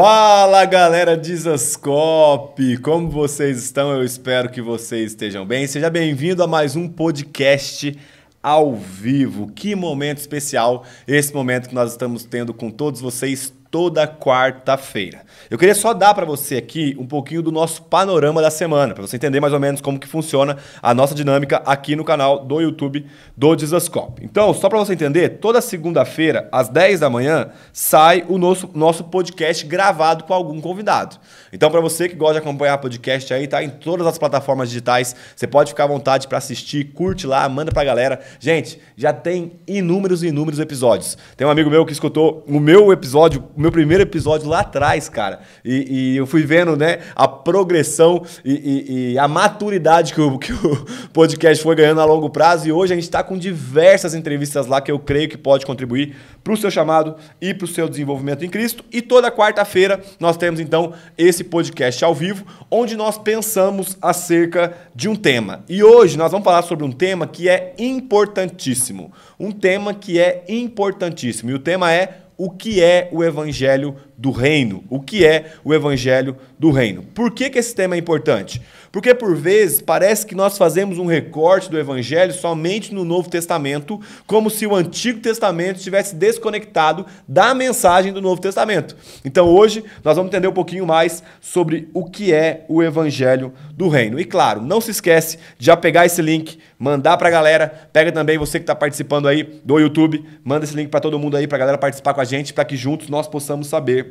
Fala galera de Zascope! Como vocês estão? Eu espero que vocês estejam bem. Seja bem-vindo a mais um podcast ao vivo. Que momento especial esse momento que nós estamos tendo com todos vocês toda quarta-feira. Eu queria só dar para você aqui um pouquinho do nosso panorama da semana, para você entender mais ou menos como que funciona a nossa dinâmica aqui no canal do YouTube do Dizascope. Então, só para você entender, toda segunda-feira, às 10 da manhã, sai o nosso, nosso podcast gravado com algum convidado. Então, para você que gosta de acompanhar podcast aí, tá em todas as plataformas digitais, você pode ficar à vontade para assistir, curte lá, manda a galera. Gente, já tem inúmeros e inúmeros episódios. Tem um amigo meu que escutou o meu episódio meu primeiro episódio lá atrás, cara. E, e eu fui vendo, né, a progressão e, e, e a maturidade que o, que o, podcast foi ganhando a longo prazo. E hoje a gente está com diversas entrevistas lá que eu creio que pode contribuir para o seu chamado e para o seu desenvolvimento em Cristo. E toda quarta-feira nós temos então esse podcast ao vivo, onde nós pensamos acerca de um tema. E hoje nós vamos falar sobre um tema que é importantíssimo. Um tema que é importantíssimo. E o tema é o que é o evangelho do reino. O que é o evangelho do reino? Por que, que esse tema é importante? Porque por vezes parece que nós fazemos um recorte do evangelho somente no Novo Testamento, como se o Antigo Testamento estivesse desconectado da mensagem do Novo Testamento. Então hoje nós vamos entender um pouquinho mais sobre o que é o evangelho do reino. E claro, não se esquece de já pegar esse link, mandar para a galera, pega também você que está participando aí do YouTube, manda esse link para todo mundo aí para a galera participar com a gente, para que juntos nós possamos saber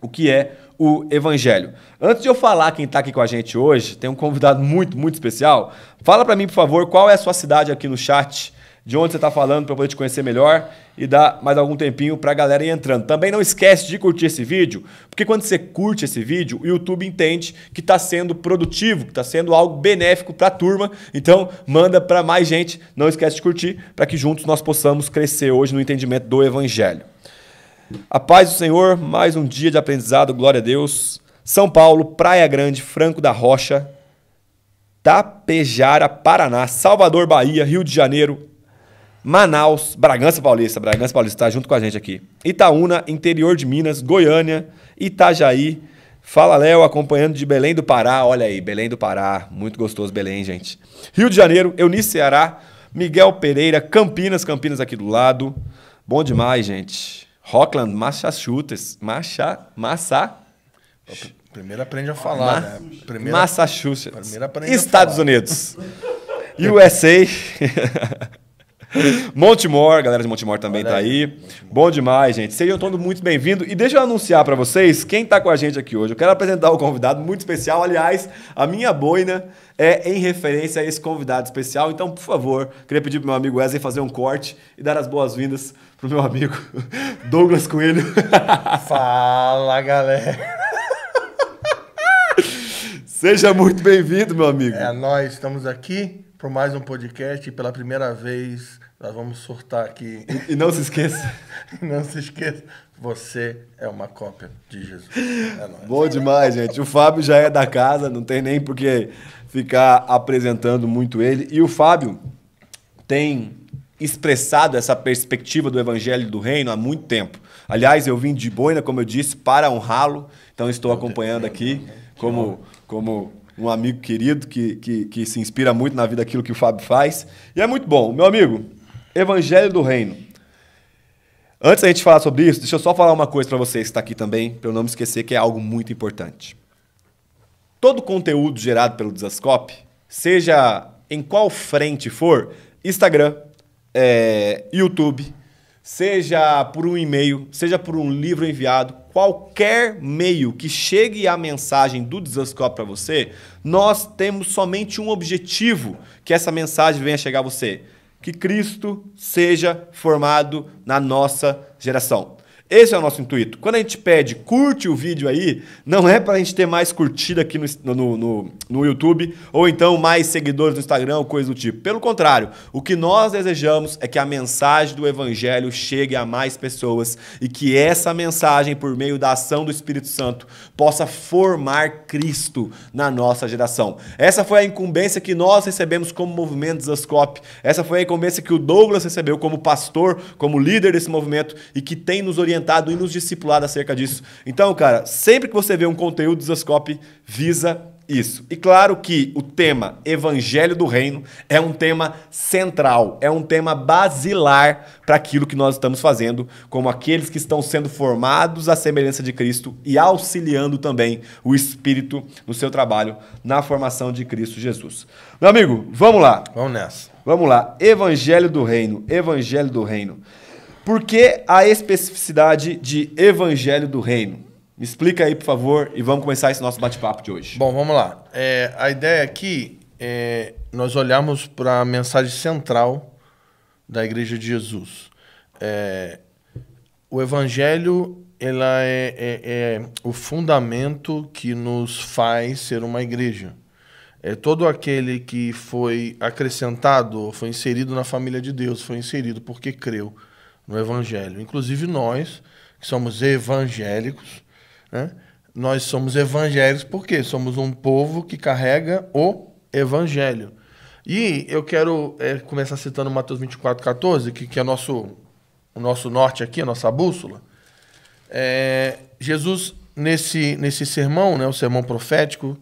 o que é o Evangelho. Antes de eu falar quem está aqui com a gente hoje, tem um convidado muito, muito especial. Fala para mim, por favor, qual é a sua cidade aqui no chat, de onde você está falando, para poder te conhecer melhor e dar mais algum tempinho para a galera ir entrando. Também não esquece de curtir esse vídeo, porque quando você curte esse vídeo, o YouTube entende que está sendo produtivo, que está sendo algo benéfico para a turma. Então, manda para mais gente. Não esquece de curtir, para que juntos nós possamos crescer hoje no entendimento do Evangelho. A paz do Senhor, mais um dia de aprendizado, glória a Deus. São Paulo, Praia Grande, Franco da Rocha, Tapejara, Paraná, Salvador, Bahia, Rio de Janeiro, Manaus, Bragança Paulista, Bragança Paulista está junto com a gente aqui. Itaúna, interior de Minas, Goiânia, Itajaí. Fala Léo, acompanhando de Belém do Pará. Olha aí, Belém do Pará, muito gostoso Belém, gente. Rio de Janeiro, Eunice Ceará, Miguel Pereira, Campinas, Campinas aqui do lado. Bom demais, gente. Rockland, Massachusetts. Macha, Massa. Primeiro aprende a falar, Ma né? Massachusetts. Primeiro aprende Estados a falar. Unidos. USA. Montemor, galera de Montemor também Olha tá aí. aí. Bom demais, gente. Sejam todos muito bem-vindos. E deixa eu anunciar para vocês quem tá com a gente aqui hoje. Eu quero apresentar um convidado muito especial. Aliás, a minha boina é em referência a esse convidado especial. Então, por favor, queria pedir pro meu amigo Wesley fazer um corte e dar as boas-vindas pro meu amigo Douglas Coelho. Fala, galera. Seja muito bem-vindo, meu amigo. É, nós estamos aqui por mais um podcast e pela primeira vez nós vamos surtar aqui. E, não se esqueça. não se esqueça. Você é uma cópia de Jesus. É nóis. Bom demais, gente. O Fábio já é da casa, não tem nem por que ficar apresentando muito ele. E o Fábio tem expressado essa perspectiva do evangelho do reino há muito tempo. Aliás, eu vim de Boina, como eu disse, para honrá-lo. Então estou acompanhando aqui como como um amigo querido que, que, que se inspira muito na vida aquilo que o Fábio faz. E é muito bom. Meu amigo, Evangelho do Reino. Antes da gente falar sobre isso, deixa eu só falar uma coisa para vocês que está aqui também, para eu não me esquecer que é algo muito importante. Todo conteúdo gerado pelo Desascope, seja em qual frente for, Instagram, é, YouTube, seja por um e-mail, seja por um livro enviado, qualquer meio que chegue a mensagem do Desascope para você, nós temos somente um objetivo que essa mensagem venha chegar a você que Cristo seja formado na nossa geração. Esse é o nosso intuito. Quando a gente pede, curte o vídeo aí, não é para a gente ter mais curtida aqui no, no, no, no, YouTube ou então mais seguidores no Instagram ou coisa do tipo. Pelo contrário, o que nós desejamos é que a mensagem do Evangelho chegue a mais pessoas e que essa mensagem, por meio da ação do Espírito Santo, possa formar Cristo na nossa geração. Essa foi a incumbência que nós recebemos como movimento Zascop. Essa foi a incumbência que o Douglas recebeu como pastor, como líder desse movimento e que tem nos orientado orientado e nos discipulado acerca disso. Então, cara, sempre que você vê um conteúdo do Zoscope, visa isso. E claro que o tema Evangelho do Reino é um tema central, é um tema basilar para aquilo que nós estamos fazendo, como aqueles que estão sendo formados à semelhança de Cristo e auxiliando também o Espírito no seu trabalho na formação de Cristo Jesus. Meu amigo, vamos lá. Vamos nessa. Vamos lá. Evangelho do Reino, Evangelho do Reino. Por que a especificidade de Evangelho do Reino? Me explica aí, por favor, e vamos começar esse nosso bate-papo de hoje. Bom, vamos lá. É, a ideia aqui é nós olharmos para a mensagem central da Igreja de Jesus. É, o Evangelho ela é, é, é, o fundamento que nos faz ser uma igreja. É todo aquele que foi acrescentado, foi inserido na família de Deus, foi inserido porque creu, no Evangelho. Inclusive nós, que somos evangélicos, né? nós somos evangélicos porque somos um povo que carrega o Evangelho. E eu quero é, começar citando Mateus 24, 14, que, que é nosso, o nosso norte aqui, a nossa bússola. É, Jesus, nesse, nesse sermão, né, o sermão profético,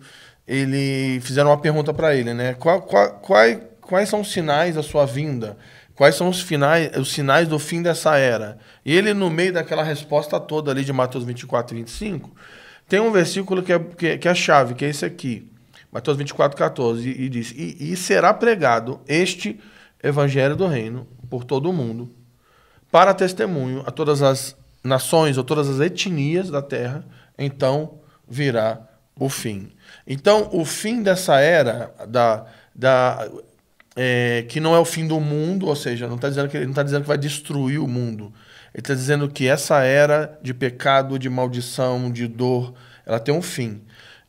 ele fizeram uma pergunta para ele, né? Qual, qual, qual, quais são os sinais da sua vinda? quais são os, finais, os sinais do fim dessa era. E ele, no meio daquela resposta toda ali de Mateus 24 e 25, tem um versículo que é, que, que é a chave, que é esse aqui. Mateus 24, 14, e, e diz: e, e será pregado este evangelho do reino por todo o mundo, para testemunho a todas as nações ou todas as etnias da terra, então virá o fim. Então, o fim dessa era da, da é, que não é o fim do mundo, ou seja, não está dizendo que ele não está dizendo que vai destruir o mundo. Ele está dizendo que essa era de pecado, de maldição, de dor, ela tem um fim.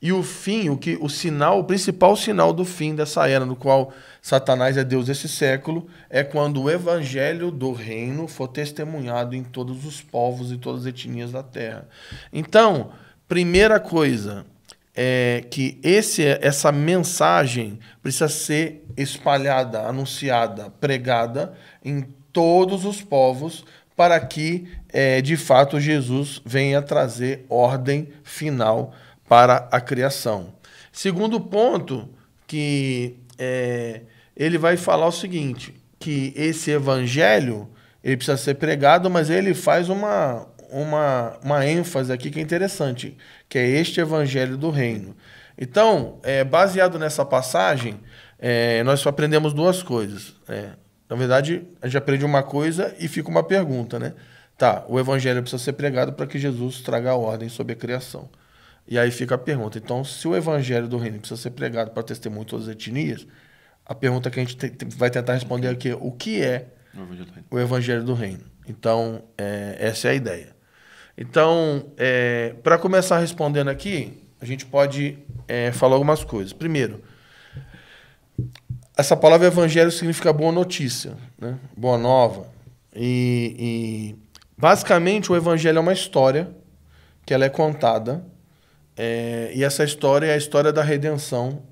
E o fim, o que o sinal, o principal sinal do fim dessa era, no qual Satanás é Deus desse século, é quando o evangelho do reino for testemunhado em todos os povos e todas as etnias da terra. Então, primeira coisa, é, que esse, é, essa mensagem precisa ser espalhada, anunciada, pregada em todos os povos para que, é, de fato, Jesus venha trazer ordem final para a criação. Segundo ponto, que é, ele vai falar o seguinte, que esse evangelho ele precisa ser pregado, mas ele faz uma, uma, uma ênfase aqui que é interessante, que é este evangelho do reino. Então, é, baseado nessa passagem, é, nós só aprendemos duas coisas. É, na verdade, a gente aprende uma coisa e fica uma pergunta, né? Tá, o evangelho precisa ser pregado para que Jesus traga a ordem sobre a criação. E aí fica a pergunta. Então, se o evangelho do reino precisa ser pregado para testemunho de todas as etnias, a pergunta que a gente vai tentar responder aqui é o que é o evangelho do reino. Então, é, essa é a ideia. Então, é, para começar respondendo aqui, a gente pode é, falar algumas coisas. Primeiro, essa palavra evangelho significa boa notícia, né? boa nova. E, e basicamente o evangelho é uma história que ela é contada. É, e essa história é a história da redenção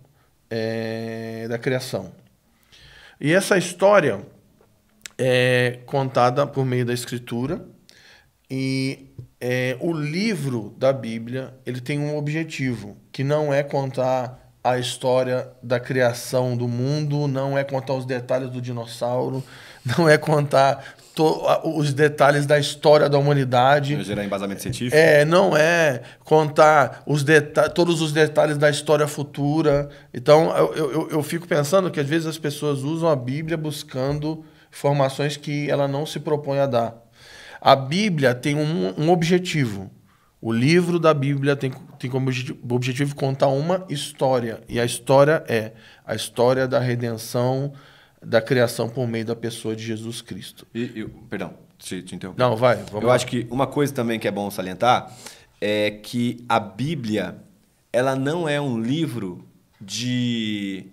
é, da criação. E essa história é contada por meio da escritura. E é, o livro da Bíblia ele tem um objetivo que não é contar a história da criação do mundo, não é contar os detalhes do dinossauro, não é contar os detalhes da história da humanidade. Não gerar embasamento científico? É, não é contar os todos os detalhes da história futura. Então, eu, eu, eu fico pensando que às vezes as pessoas usam a Bíblia buscando informações que ela não se propõe a dar. A Bíblia tem um, um objetivo. O livro da Bíblia tem, tem como objetivo contar uma história. E a história é a história da redenção, da criação por meio da pessoa de Jesus Cristo. E, eu, perdão, te, te interrompo. Não, vai. eu lá. acho que uma coisa também que é bom salientar é que a Bíblia ela não é um livro de.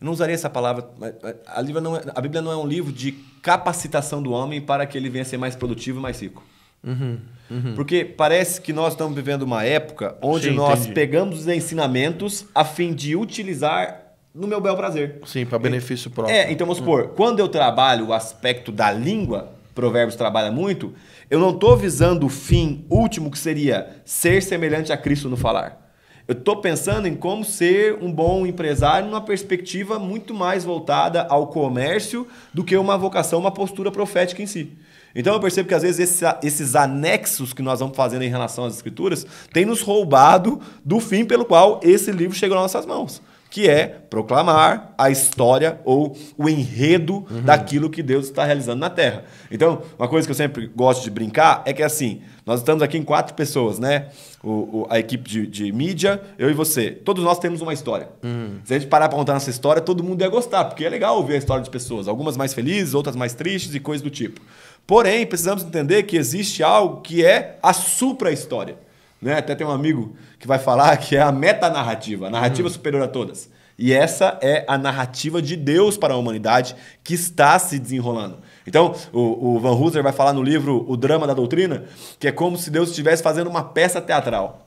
Eu não usaria essa palavra, mas a, Bíblia não é, a Bíblia não é um livro de capacitação do homem para que ele venha a ser mais produtivo e mais rico. Uhum, uhum. Porque parece que nós estamos vivendo uma época onde Sim, nós entendi. pegamos os ensinamentos a fim de utilizar no meu bel prazer. Sim, para benefício próprio. É, então vamos supor, uhum. quando eu trabalho o aspecto da língua, Provérbios trabalha muito, eu não estou visando o fim último que seria ser semelhante a Cristo no falar. Eu estou pensando em como ser um bom empresário numa perspectiva muito mais voltada ao comércio do que uma vocação, uma postura profética em si. Então eu percebo que às vezes esses anexos que nós vamos fazendo em relação às escrituras têm nos roubado do fim pelo qual esse livro chegou nas nossas mãos que é proclamar a história ou o enredo uhum. daquilo que Deus está realizando na Terra. Então, uma coisa que eu sempre gosto de brincar é que assim, nós estamos aqui em quatro pessoas, né? O, o a equipe de, de, mídia, eu e você. Todos nós temos uma história. Uhum. Se a gente parar para contar nossa história, todo mundo ia gostar, porque é legal ouvir a história de pessoas, algumas mais felizes, outras mais tristes e coisas do tipo. Porém, precisamos entender que existe algo que é a supra-história. Né? Até tem um amigo que vai falar que é a metanarrativa, a narrativa hum. superior a todas. E essa é a narrativa de Deus para a humanidade que está se desenrolando. Então, o, o Van Hooser vai falar no livro O Drama da Doutrina, que é como se Deus estivesse fazendo uma peça teatral.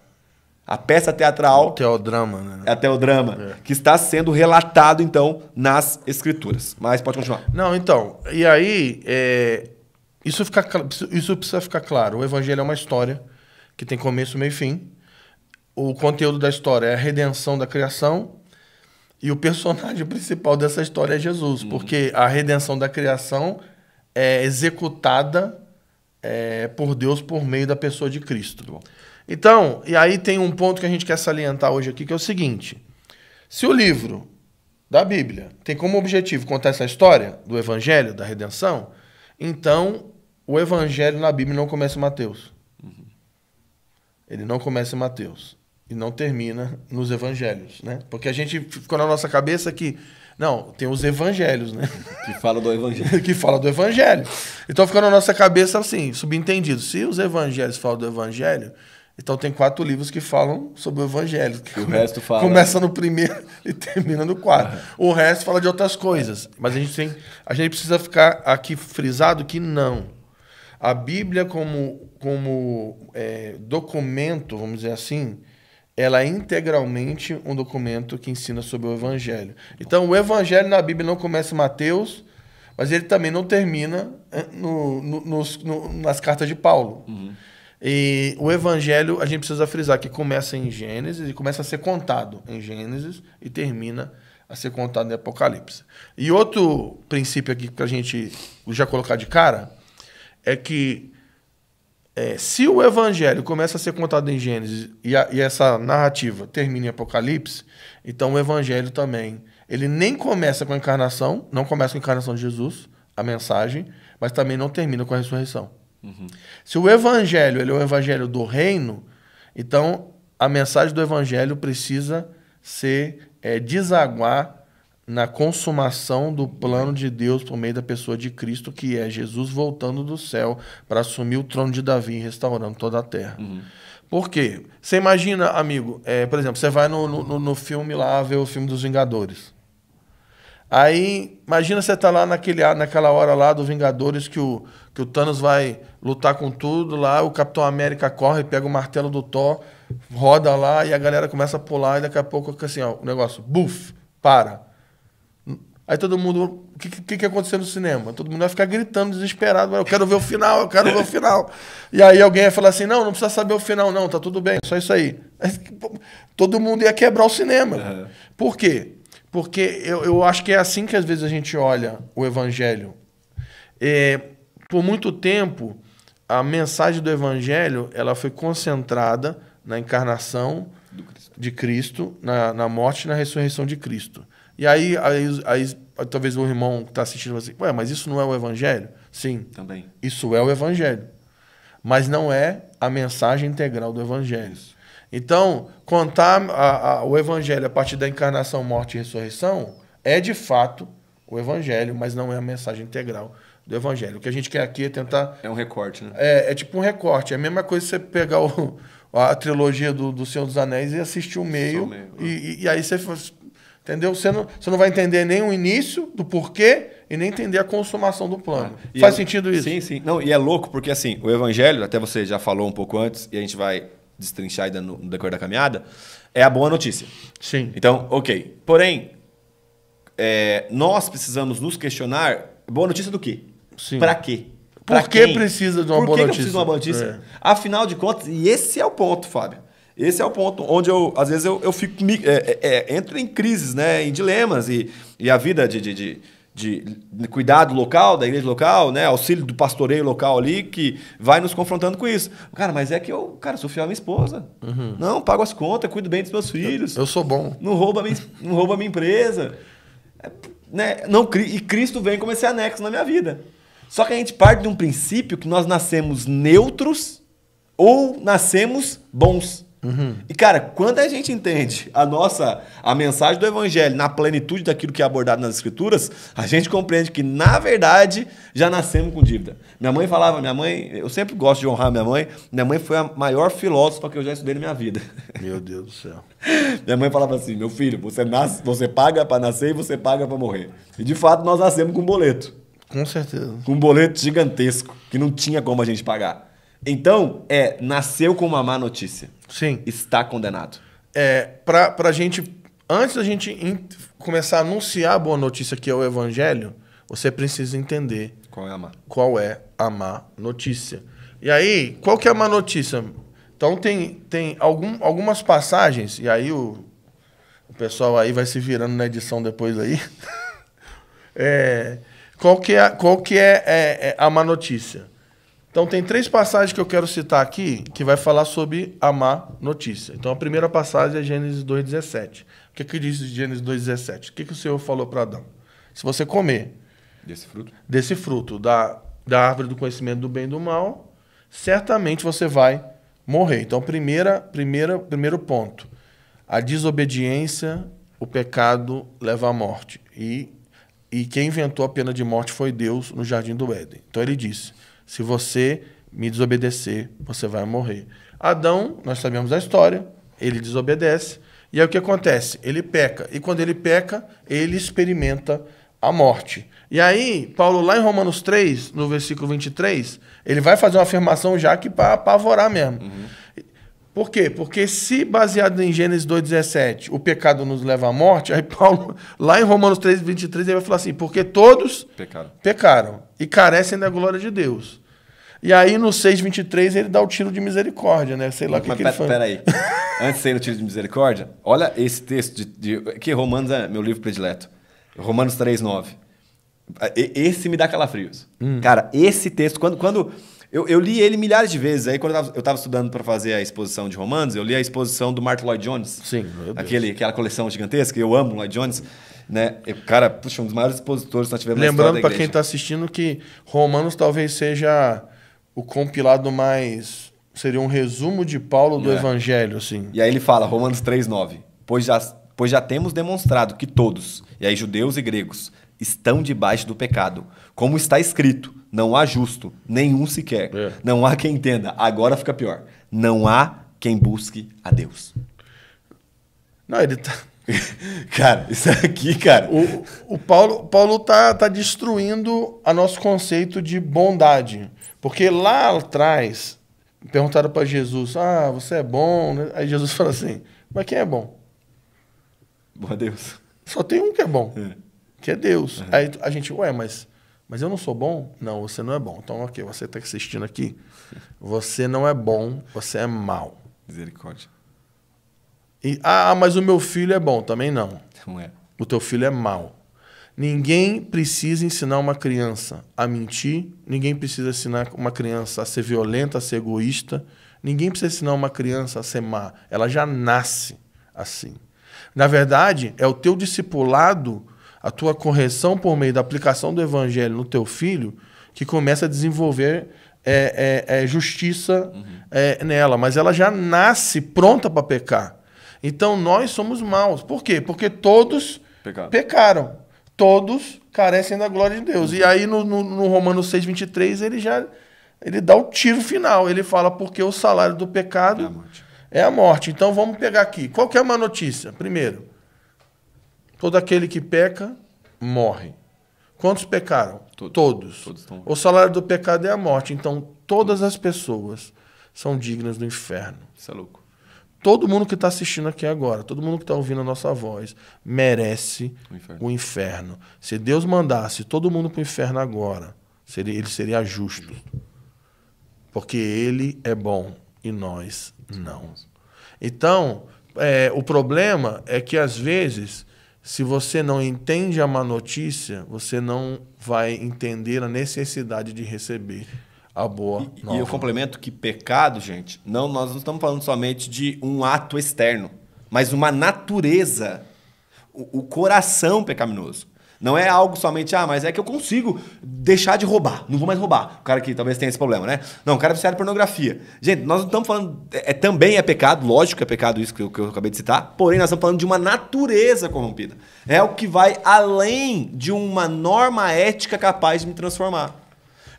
A peça teatral. até O drama né? até o É. Que está sendo relatado, então, nas escrituras. Mas pode continuar. Não, então. E aí, é, isso, fica, isso precisa ficar claro. O evangelho é uma história que tem começo, meio e fim. O conteúdo da história é a redenção da criação. E o personagem principal dessa história é Jesus, uhum. porque a redenção da criação é executada é, por Deus por meio da pessoa de Cristo. Então, e aí tem um ponto que a gente quer salientar hoje aqui, que é o seguinte: se o livro da Bíblia tem como objetivo contar essa história do Evangelho, da redenção, então o Evangelho na Bíblia não começa em Mateus. Ele não começa em Mateus e não termina nos evangelhos, né? Porque a gente ficou na nossa cabeça que não, tem os evangelhos, né? Que fala do evangelho. que fala do evangelho. Então ficou na nossa cabeça assim, subentendido. Se os evangelhos falam do evangelho, então tem quatro livros que falam sobre o evangelho. Que o come... resto fala. Começa no primeiro e termina no quarto. Ah. O resto fala de outras coisas. Mas a gente tem. A gente precisa ficar aqui frisado que não. A Bíblia como, como é, documento, vamos dizer assim, ela é integralmente um documento que ensina sobre o Evangelho. Então, o Evangelho na Bíblia não começa em Mateus, mas ele também não termina é, no, no, nos, no, nas cartas de Paulo. Uhum. E o Evangelho, a gente precisa frisar que começa em Gênesis e começa a ser contado em Gênesis e termina a ser contado em Apocalipse. E outro princípio aqui para a gente já colocar de cara é que é, se o evangelho começa a ser contado em Gênesis e, a, e, essa narrativa termina em Apocalipse, então o evangelho também, ele nem começa com a encarnação, não começa com a encarnação de Jesus, a mensagem, mas também não termina com a ressurreição. Uhum. Se o evangelho ele é o evangelho do reino, então a mensagem do evangelho precisa ser é, desaguar na consumação do plano de Deus por meio da pessoa de Cristo, que é Jesus voltando do céu para assumir o trono de Davi e restaurando toda a terra. Uhum. Por quê? Você imagina, amigo, é, por exemplo, você vai no, no, no filme lá ver o filme dos Vingadores. Aí, imagina você tá lá naquele, naquela hora lá do Vingadores que o, que o Thanos vai lutar com tudo lá, o Capitão América corre, pega o martelo do Thor, roda lá e a galera começa a pular e daqui a pouco, assim, ó, o negócio, buf, para. Aí todo mundo, o que, que, que aconteceu no cinema? Todo mundo vai ficar gritando, desesperado. Eu quero ver o final, eu quero ver o final. E aí alguém ia falar assim: não, não precisa saber o final, não, tá tudo bem, só isso aí. todo mundo ia quebrar o cinema. Uhum. Por quê? Porque eu, eu acho que é assim que às vezes a gente olha o evangelho. É, por muito tempo, a mensagem do evangelho ela foi concentrada na encarnação Cristo. de Cristo, na, na morte e na ressurreição de Cristo. E aí, aí, aí, ah, talvez o irmão que está assistindo você, ué, mas isso não é o evangelho? Sim. Também. Isso é o evangelho. Mas não é a mensagem integral do evangelho. Isso. Então, contar a, a, o evangelho a partir da encarnação, morte e ressurreição é de fato o evangelho, mas não é a mensagem integral do evangelho. O que a gente quer aqui é tentar. É um recorte, né? É, é tipo um recorte. É a mesma coisa que você pegar o, a trilogia do, do Senhor dos Anéis e assistir o meio. O meio e, é. e, e, aí você Entendeu? Você não, você não vai entender nem o início do porquê e nem entender a consumação do plano. Ah, Faz é, sentido isso? Sim, sim. Não, e é louco porque assim, o evangelho, até você já falou um pouco antes e a gente vai destrinchar ainda no, no decorrer da caminhada, é a boa notícia. Sim. Então, OK. Porém, é, nós precisamos nos questionar boa notícia do quê? Sim. Para quê? Pra Por que quem? precisa de uma Por boa que notícia? Por que precisa de uma boa notícia? É. Afinal de contas, e esse é o ponto, Fábio. Esse é o ponto onde eu, às vezes, eu, eu fico. É, é, é, entro em crises, né? Em dilemas. E, e a vida de, de, de, de cuidado local, da igreja local, né? Auxílio do pastoreio local ali, que vai nos confrontando com isso. Cara, mas é que eu, cara, sou fiel à minha esposa. Uhum. Não, pago as contas, cuido bem dos meus filhos. Eu, eu sou bom. Não rouba minha, não rouba a minha empresa. É, né? Não, e Cristo vem como esse anexo na minha vida. Só que a gente parte de um princípio que nós nascemos neutros ou nascemos bons. Uhum. E, cara, quando a gente entende a nossa, a mensagem do evangelho na plenitude daquilo que é abordado nas escrituras, a gente compreende que, na verdade, já nascemos com dívida. Minha mãe falava, minha mãe, eu sempre gosto de honrar minha mãe, minha mãe foi a maior filósofa que eu já estudei na minha vida. Meu Deus do céu. Minha mãe falava assim, meu filho, você nasce, você paga para nascer e você paga para morrer. E de fato nós nascemos com um boleto. Com certeza. Com um boleto gigantesco que não tinha como a gente pagar. Então, é, nasceu com uma má notícia. Sim. está condenado. É, para a gente, antes da gente in, começar a anunciar a boa notícia que é o evangelho, você precisa entender qual é a má, qual é a má notícia. E aí, qual que é a má notícia? Então tem, tem algum, algumas passagens, e aí o, o pessoal aí vai se virando na edição depois aí. é, qual que é, qual que é, é, é a má notícia? Então tem três passagens que eu quero citar aqui que vai falar sobre a má notícia. Então a primeira passagem é Gênesis 2:17. O que é que diz Gênesis 2:17? O que, é que o Senhor falou para Adão? Se você comer desse fruto, desse fruto da, da árvore do conhecimento do bem e do mal, certamente você vai morrer. Então primeira, primeira, primeiro ponto. A desobediência, o pecado leva à morte. E e quem inventou a pena de morte foi Deus no jardim do Éden. Então ele disse: se você me desobedecer, você vai morrer. Adão, nós sabemos a história, ele desobedece. E aí o que acontece? Ele peca. E quando ele peca, ele experimenta a morte. E aí, Paulo, lá em Romanos 3, no versículo 23, ele vai fazer uma afirmação já que para apavorar mesmo. Uhum. Por quê? Porque se baseado em Gênesis 2,17, o pecado nos leva à morte, aí Paulo, lá em Romanos 3, 23, ele vai falar assim, porque todos pecaram, pecaram e carecem da glória de Deus. E aí no 6,23 ele dá o tiro de misericórdia, né? Sei lá o que, que pera, ele Mas aí. Antes de sair no tiro de misericórdia, olha esse texto de, de que Romanos é meu livro predileto. Romanos 3,9. Esse me dá calafrios. Hum. Cara, esse texto, quando, quando eu, eu, li ele milhares de vezes. Aí, quando eu estava estudando para fazer a exposição de romanos, eu li a exposição do Martin Lloyd Jones. Sim, aquele, Aquela coleção gigantesca, eu amo Lloyd Jones. Né? Eu, cara, puxa, um dos maiores expositores que nós tivemos Lembrando para quem está assistindo que Romanos talvez seja o compilado mais. Seria um resumo de Paulo do é. Evangelho, assim. E aí ele fala, Romanos 3,9. Pois já, pois já temos demonstrado que todos, e aí judeus e gregos, estão debaixo do pecado. Como está escrito, não há justo, nenhum sequer. É. Não há quem entenda. Agora fica pior. Não há quem busque a Deus. Não, ele tá. cara, isso aqui, cara. O, o Paulo, Paulo tá, tá destruindo a nosso conceito de bondade. Porque lá atrás, perguntaram para Jesus: Ah, você é bom? Né? Aí Jesus fala assim: Mas quem é bom? Bom é Deus. Só tem um que é bom, é. que é Deus. Uhum. Aí a gente, ué, mas, mas eu não sou bom? Não, você não é bom. Então, ok, você está assistindo aqui. Você não é bom, você é mal. Misericórdia. E, ah, mas o meu filho é bom. Também não. Não é. O teu filho é mal. Ninguém precisa ensinar uma criança a mentir, ninguém precisa ensinar uma criança a ser violenta, a ser egoísta, ninguém precisa ensinar uma criança a ser má. Ela já nasce assim. Na verdade, é o teu discipulado, a tua correção por meio da aplicação do evangelho no teu filho, que começa a desenvolver é, é, é justiça uhum. É, nela. Mas ela já nasce pronta para pecar. Então nós somos maus. Por quê? Porque todos Pecado. pecaram todos carecem da glória de Deus. E aí no, no, no Romanos 6, 23, ele já ele dá o tiro final. Ele fala, porque o salário do pecado é a morte. É a morte. Então vamos pegar aqui. Qual que é uma notícia? Primeiro, todo aquele que peca morre. Quantos pecaram? Todos. Todos. Todos estão... O salário do pecado é a morte. Então todas as pessoas são dignas do inferno. Isso é louco todo mundo que está assistindo aqui agora, todo mundo que está ouvindo a nossa voz, merece o inferno. o inferno. Se Deus mandasse todo mundo para o inferno agora, seria, ele seria justo. Porque ele é bom e nós não. Então, é, o problema é que às vezes, se você não entende a má notícia, você não vai entender a necessidade de receber a boa e, nova. E eu complemento que pecado, gente, não nós não estamos falando somente de um ato externo, mas uma natureza, o, o coração pecaminoso. Não é algo somente, ah, mas é que eu consigo deixar de roubar, não vou mais roubar. O cara que talvez tenha esse problema, né? Não, o cara é viciado em pornografia. Gente, nós não estamos falando. É, é também é pecado, lógico que é pecado isso que eu, que eu acabei de citar, porém nós estamos falando de uma natureza corrompida. É o que vai além de uma norma ética capaz de me transformar.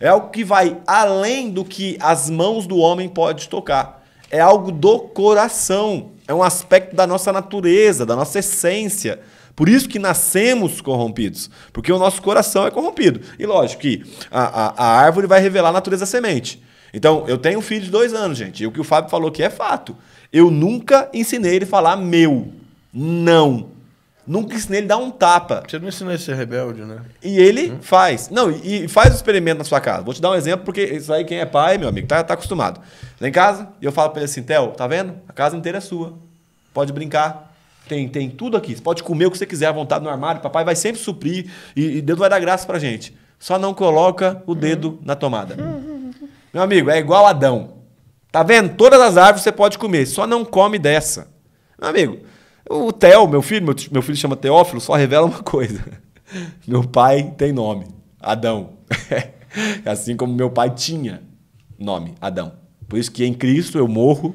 É algo que vai além do que as mãos do homem pode tocar. É algo do coração. É um aspecto da nossa natureza, da nossa essência. Por isso que nascemos corrompidos, porque o nosso coração é corrompido. E lógico que a, a, a árvore vai revelar a natureza da semente. Então, eu tenho um filho de dois anos, gente, e o que o Fábio falou aqui é fato. Eu nunca ensinei ele a falar meu. Não. Nunca ensinei ele a dar um tapa. Você não ensinou ele a ser rebelde, né? E ele hum? faz. Não, e faz o experimento na sua casa. Vou te dar um exemplo, porque isso aí quem é pai, meu amigo, tá, tá acostumado. Lá em casa, e eu falo pra ele assim, Theo, tá vendo? A casa inteira é sua. Pode brincar. Tem, tem tudo aqui. Você pode comer o que você quiser à vontade no armário. Papai vai sempre suprir e, e Deus vai dar graça pra gente. Só não coloca o dedo hum. na tomada. Hum. Meu amigo, é igual Adão. Tá vendo? Todas as árvores você pode comer, só não come dessa. Meu amigo, o Theo, meu filho, meu, meu filho chama Teófilo, só revela uma coisa. Meu pai tem nome, Adão. assim como meu pai tinha nome, Adão. Por isso que em Cristo eu morro,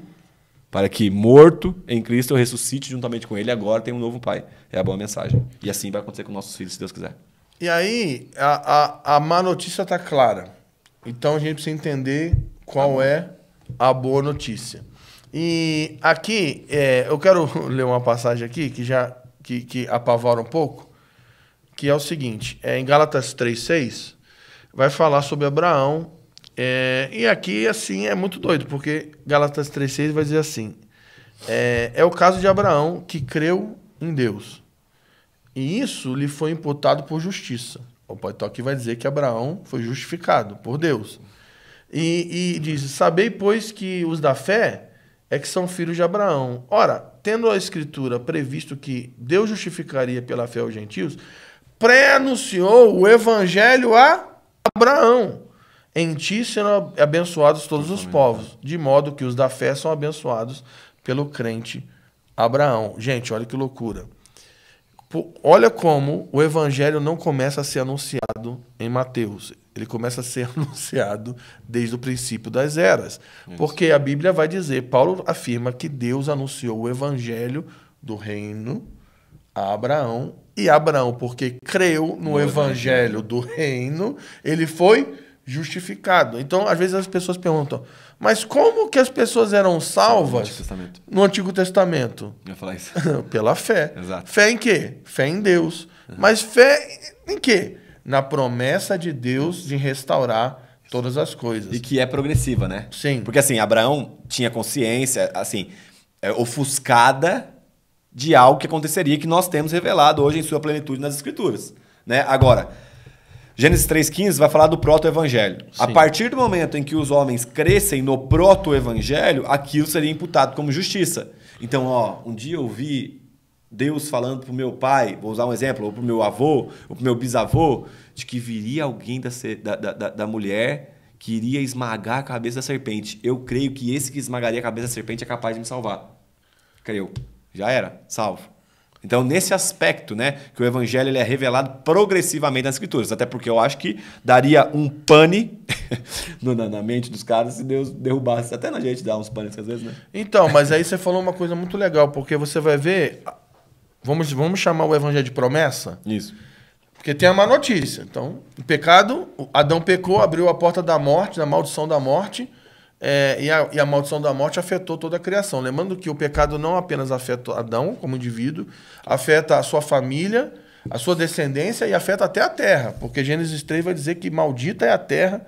para que morto em Cristo eu ressuscite juntamente com ele. Agora tem um novo pai. É a boa mensagem. E assim vai acontecer com nossos filhos, se Deus quiser. E aí, a, a, a má notícia está clara. Então a gente precisa entender qual é a boa notícia. E aqui, é, eu quero ler uma passagem aqui que já que, que apavora um pouco, que é o seguinte: é, em Gálatas 3,6, vai falar sobre Abraão. É, e aqui, assim, é muito doido, porque Gálatas 3,6 vai dizer assim: é, é o caso de Abraão que creu em Deus. E isso lhe foi imputado por justiça. Então aqui vai dizer que Abraão foi justificado por Deus. E, e diz: Sabei, pois, que os da fé é que são filhos de Abraão. Ora, tendo a Escritura previsto que Deus justificaria pela fé os gentios, pré-anunciou o evangelho a Abraão. Em ti serão abençoados todos os povos, de modo que os da fé são abençoados pelo crente Abraão. Gente, olha que loucura. Olha como o evangelho não começa a ser anunciado em Mateus ele começa a ser anunciado desde o princípio das eras. Isso. Porque a Bíblia vai dizer, Paulo afirma que Deus anunciou o evangelho do reino a Abraão. E Abraão, porque creu no, evangelho, evangelho do reino, ele foi justificado. Então, às vezes as pessoas perguntam, mas como que as pessoas eram salvas no Antigo Testamento? No Antigo Testamento? Eu ia falar isso. Pela fé. Exato. Fé em quê? Fé em Deus. Uhum. Mas fé em quê? na promessa de Deus de restaurar todas as coisas. E que é progressiva, né? Sim. Porque assim, Abraão tinha consciência, assim, é, ofuscada de algo que aconteceria que nós temos revelado hoje em sua plenitude nas escrituras, né? Agora, Gênesis 3:15 vai falar do proto-evangelho. A partir do momento em que os homens crescem no proto-evangelho, aquilo seria imputado como justiça. Então, ó, um dia eu vi Deus falando para o meu pai, vou usar um exemplo, ou para o meu avô, ou para o meu bisavô, de que viria alguém da, da, da, da mulher que iria esmagar a cabeça da serpente. Eu creio que esse que esmagaria a cabeça da serpente é capaz de me salvar. Creio. Já era, salvo. Então, nesse aspecto, né, que o evangelho ele é revelado progressivamente nas escrituras, até porque eu acho que daria um pane na, mente dos caras se Deus derrubasse, até na gente dá uns panes às vezes, né? Então, mas aí você falou uma coisa muito legal, porque você vai ver Vamos, vamos chamar o evangelho de promessa? Isso. Porque tem a má notícia. Então, o pecado, Adão pecou, abriu a porta da morte, da maldição da morte, é, e, a, e, a, maldição da morte afetou toda a criação. Lembrando que o pecado não apenas afeta Adão como indivíduo, afeta a sua família, a sua descendência e afeta até a terra. Porque Gênesis 3 vai dizer que maldita é a terra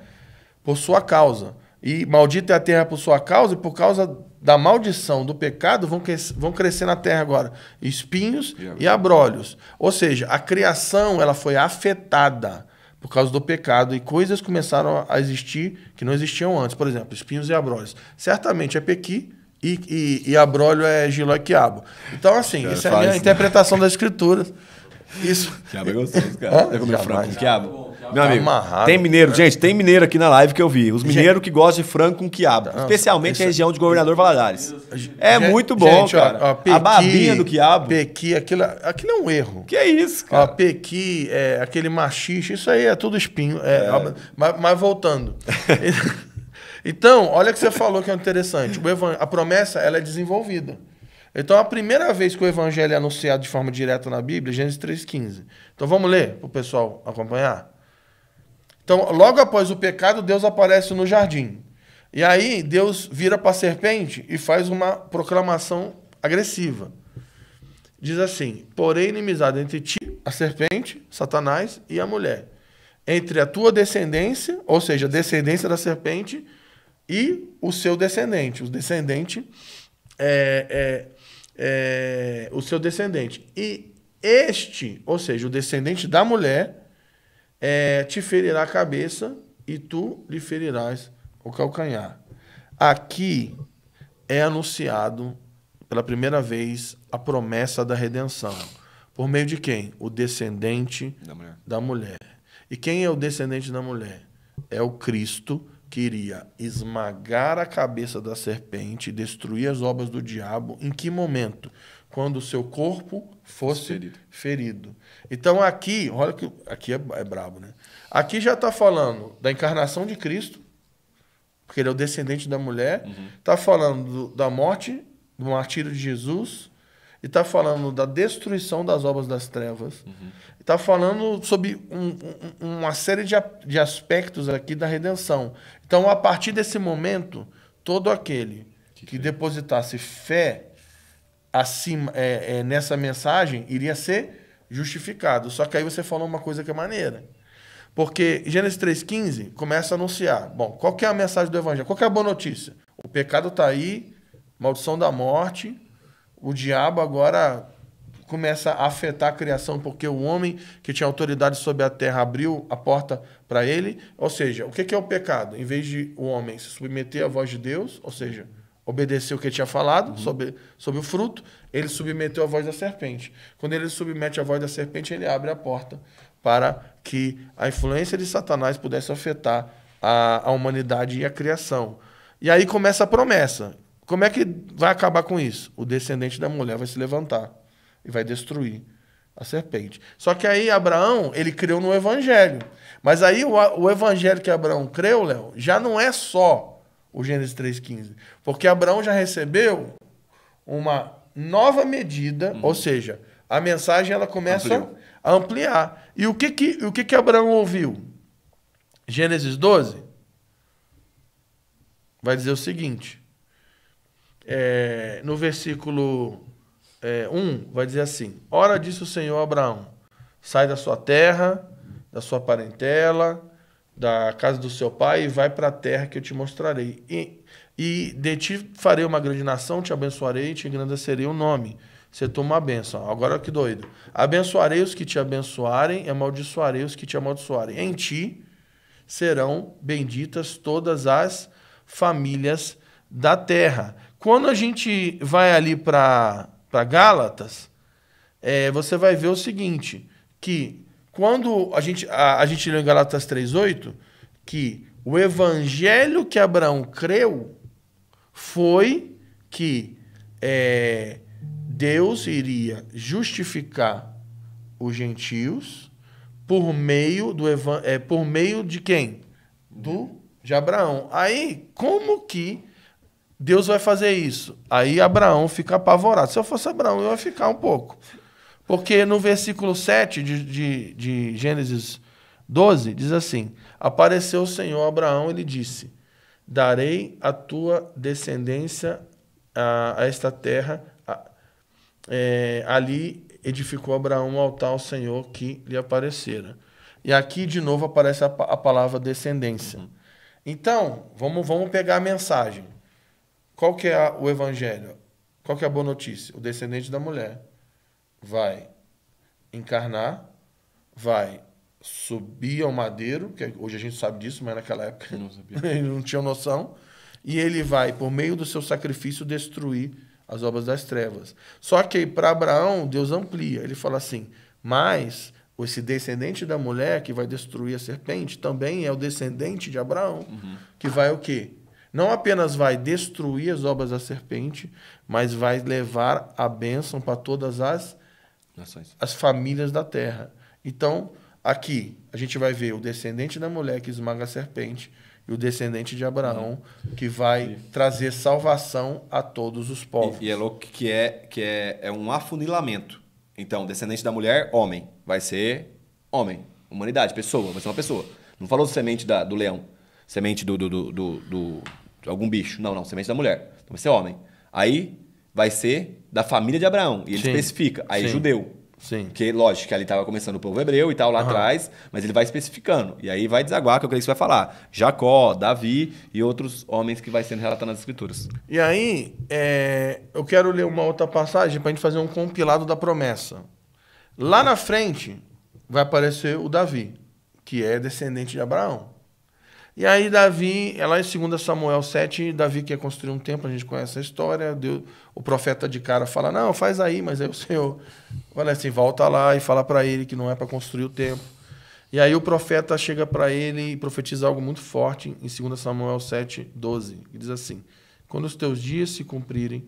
por sua causa. E maldita é a terra por sua causa e por causa da maldição do pecado vão, que, vão crescer na terra agora espinhos e, abrolhos. Ou seja, a criação ela foi afetada por causa do pecado e coisas começaram a existir que não existiam antes. Por exemplo, espinhos e abrolhos. Certamente é pequi e, e, e abrolho é giló e quiabo. Então, assim, essa é a minha interpretação das escrituras. Isso. Quiabo é gostoso, cara. Hã? Eu frango com quiabo. Meu tá amigo, amarrado, tem mineiro, né? gente, tem mineiro aqui na live que eu vi. Os mineiros que gostam de frango com quiabo. Não, especialmente isso... a é região de Governador Valadares. É gente, muito bom, gente, cara. Ó, ó, pequi, a babinha do quiabo. Pequi, aquilo, aquilo é um erro. Que é isso, cara? Ó, pequi, é, aquele machixe, isso aí é tudo espinho. É, é. Mas, mas voltando. então, olha o que você falou que é interessante. A promessa, ela é desenvolvida. Então, a primeira vez que o evangelho é anunciado de forma direta na Bíblia, Gênesis 3,15. Então, vamos ler para o pessoal acompanhar? Então, logo após o pecado, Deus aparece no jardim. E aí, Deus vira para a serpente e faz uma proclamação agressiva. Diz assim: Porém, inimizade entre ti, a serpente, Satanás, e a mulher, entre a tua descendência, ou seja, a descendência da serpente, e o seu descendente. O descendente é, é, é o seu descendente. E este, ou seja, o descendente da mulher é, te ferirá a cabeça e tu lhe ferirás o calcanhar. Aqui é anunciado pela primeira vez a promessa da redenção. Por meio de quem? O descendente da mulher. da mulher. E quem é o descendente da mulher? É o Cristo que iria esmagar a cabeça da serpente, destruir as obras do diabo. Em que momento? quando o seu corpo fosse ferido. ferido. Então aqui, olha que aqui é, é brabo, né? Aqui já está falando da encarnação de Cristo, porque ele é o descendente da mulher, está uhum. Tá falando do, da morte, do martírio de Jesus, e está falando da destruição das obras das trevas, uhum. está falando sobre um, um, uma série de, de aspectos aqui da redenção. Então, a partir desse momento, todo aquele que, que depositasse fé acima, é, é, nessa mensagem iria ser justificado. Só que aí você falou uma coisa que é maneira. Porque Gênesis 3,15 começa a anunciar. Bom, qual é a mensagem do Evangelho? Qual é a boa notícia? O pecado está aí, maldição da morte, o diabo agora começa a afetar a criação, porque o homem que tinha autoridade sobre a terra abriu a porta para ele. Ou seja, o que é o pecado? Em vez de o homem se submeter à voz de Deus, ou seja, obedeceu o que ele tinha falado uhum. sobre, sobre o fruto, ele submeteu a voz da serpente. Quando ele submete a voz da serpente, ele abre a porta para que a influência de Satanás pudesse afetar a, a humanidade e a criação. E aí começa a promessa. Como é que vai acabar com isso? O descendente da mulher vai se levantar e vai destruir a serpente. Só que aí Abraão, ele creu no evangelho. Mas aí o, o evangelho que Abraão creu, Léo, já não é só o Gênesis 3,15. Porque Abraão já recebeu uma nova medida, uhum. ou seja, a mensagem ela começa Ampliou. a ampliar. E o que que, o que, que Abraão ouviu? Gênesis 12 vai dizer o seguinte, é, no versículo é, 1, vai dizer assim: Ora disse o Senhor Abraão: sai da sua terra, da sua parentela, da casa do seu pai e vai para a terra que eu te mostrarei. E, e de ti farei uma grande nação, te abençoarei e te engrandecerei o nome. Você toma a bênção. Agora que doido. Abençoarei os que te abençoarem, amaldiçoarei os que te amaldiçoarem. Em ti serão benditas todas as famílias da terra. Quando a gente vai ali para Gálatas, é, você vai ver o seguinte, que quando a gente, a, a gente lê em Galatas 3,8 que o evangelho que Abraão creu foi que é, Deus iria justificar os gentios por meio do é, por meio de quem? Do de Abraão. Aí, como que Deus vai fazer isso? Aí Abraão fica apavorado. Se eu fosse Abraão, eu ia ficar um pouco. Porque no versículo 7 de, de, de Gênesis 12, diz assim: Apareceu o Senhor a Abraão e lhe disse: Darei a tua descendência a, a esta terra. A, é, ali edificou Abraão um altar ao Senhor que lhe aparecera. E aqui de novo aparece a, a palavra descendência. Uhum. Então, vamos, vamos pegar a mensagem. Qual que é a, o evangelho? Qual que é a boa notícia? O descendente da mulher vai encarnar, vai subir ao madeiro, que hoje a gente sabe disso, mas naquela época não ele não tinha noção, e ele vai, por meio do seu sacrifício, destruir as obras das trevas. Só que para Abraão, Deus amplia. Ele fala assim: mas esse descendente da mulher que vai destruir a serpente também é o descendente de Abraão, uhum. que vai o quê? Não apenas vai destruir as obras da serpente, mas vai levar a bênção para todas as Nações. as famílias da terra. Então, aqui, a gente vai ver o descendente da mulher que esmaga a serpente e o descendente de Abraão uhum. que vai trazer salvação a todos os povos. E, e é louco que, é, que é, é um afunilamento. Então, descendente da mulher, homem. Vai ser homem. Humanidade, pessoa. Vai ser uma pessoa. Não falou semente da, do leão. Semente do do, do, do, do, algum bicho. Não, não. Semente da mulher. Então vai ser homem. Aí, vai ser da família de Abraão. E ele Sim. especifica, aí Sim. judeu. Sim. Porque, lógico, que ali estava começando o povo hebreu e tal lá uhum. atrás, mas ele vai especificando. E aí vai desaguar, que eu é creio que você vai falar. Jacó, Davi e outros homens que vai sendo relatado nas escrituras. E aí, é, eu quero ler uma outra passagem para a gente fazer um compilado da promessa. Lá na frente vai aparecer o Davi, que é descendente de Abraão. E aí Davi, é lá em 2 Samuel 7, Davi quer construir um templo, a gente conhece a história. Deus, o profeta de cara fala, não, faz aí, mas aí o Senhor fala assim, volta lá e fala para ele que não é para construir o templo. E aí o profeta chega para ele e profetiza algo muito forte em 2 Samuel 7, 12, que diz assim, quando os teus dias se cumprirem,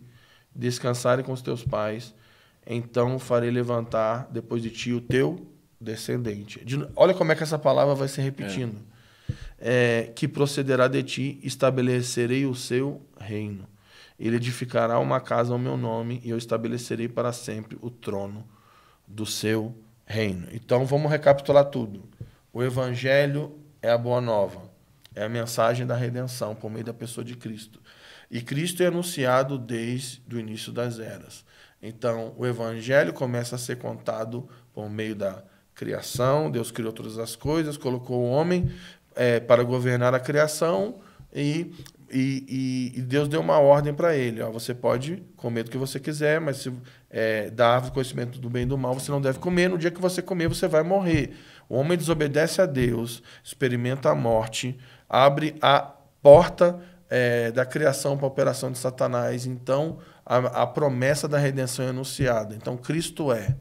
descansarem com os teus pais, então farei levantar depois de ti o teu descendente. De, olha como é que essa palavra vai se repetindo. É é, que procederá de ti, estabelecerei o seu reino. Ele edificará uma casa ao meu nome e eu estabelecerei para sempre o trono do seu reino. Então vamos recapitular tudo. O evangelho é a boa nova, é a mensagem da redenção por meio da pessoa de Cristo. E Cristo é anunciado desde o início das eras. Então, o evangelho começa a ser contado por meio da criação, Deus criou todas as coisas, colocou o homem é, para governar a criação e, e, e Deus deu uma ordem para ele. Ó, você pode comer do que você quiser, mas se é, da árvore do conhecimento do bem e do mal você não deve comer. No dia que você comer, você vai morrer. O homem desobedece a Deus, experimenta a morte, abre a porta é, da criação para a operação de Satanás. Então, a, a promessa da redenção é anunciada. Então, Cristo é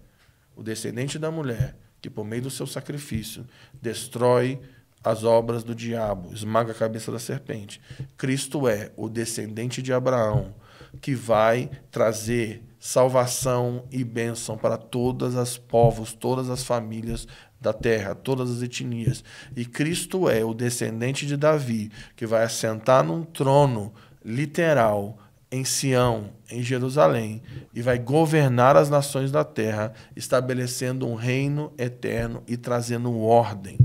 o descendente da mulher que, por meio do seu sacrifício, destrói as obras do diabo, esmaga a cabeça da serpente. Cristo é o descendente de Abraão que vai trazer salvação e bênção para todas as povos, todas as famílias da terra, todas as etnias. E Cristo é o descendente de Davi que vai assentar num trono literal em Sião, em Jerusalém, e vai governar as nações da terra, estabelecendo um reino eterno e trazendo ordem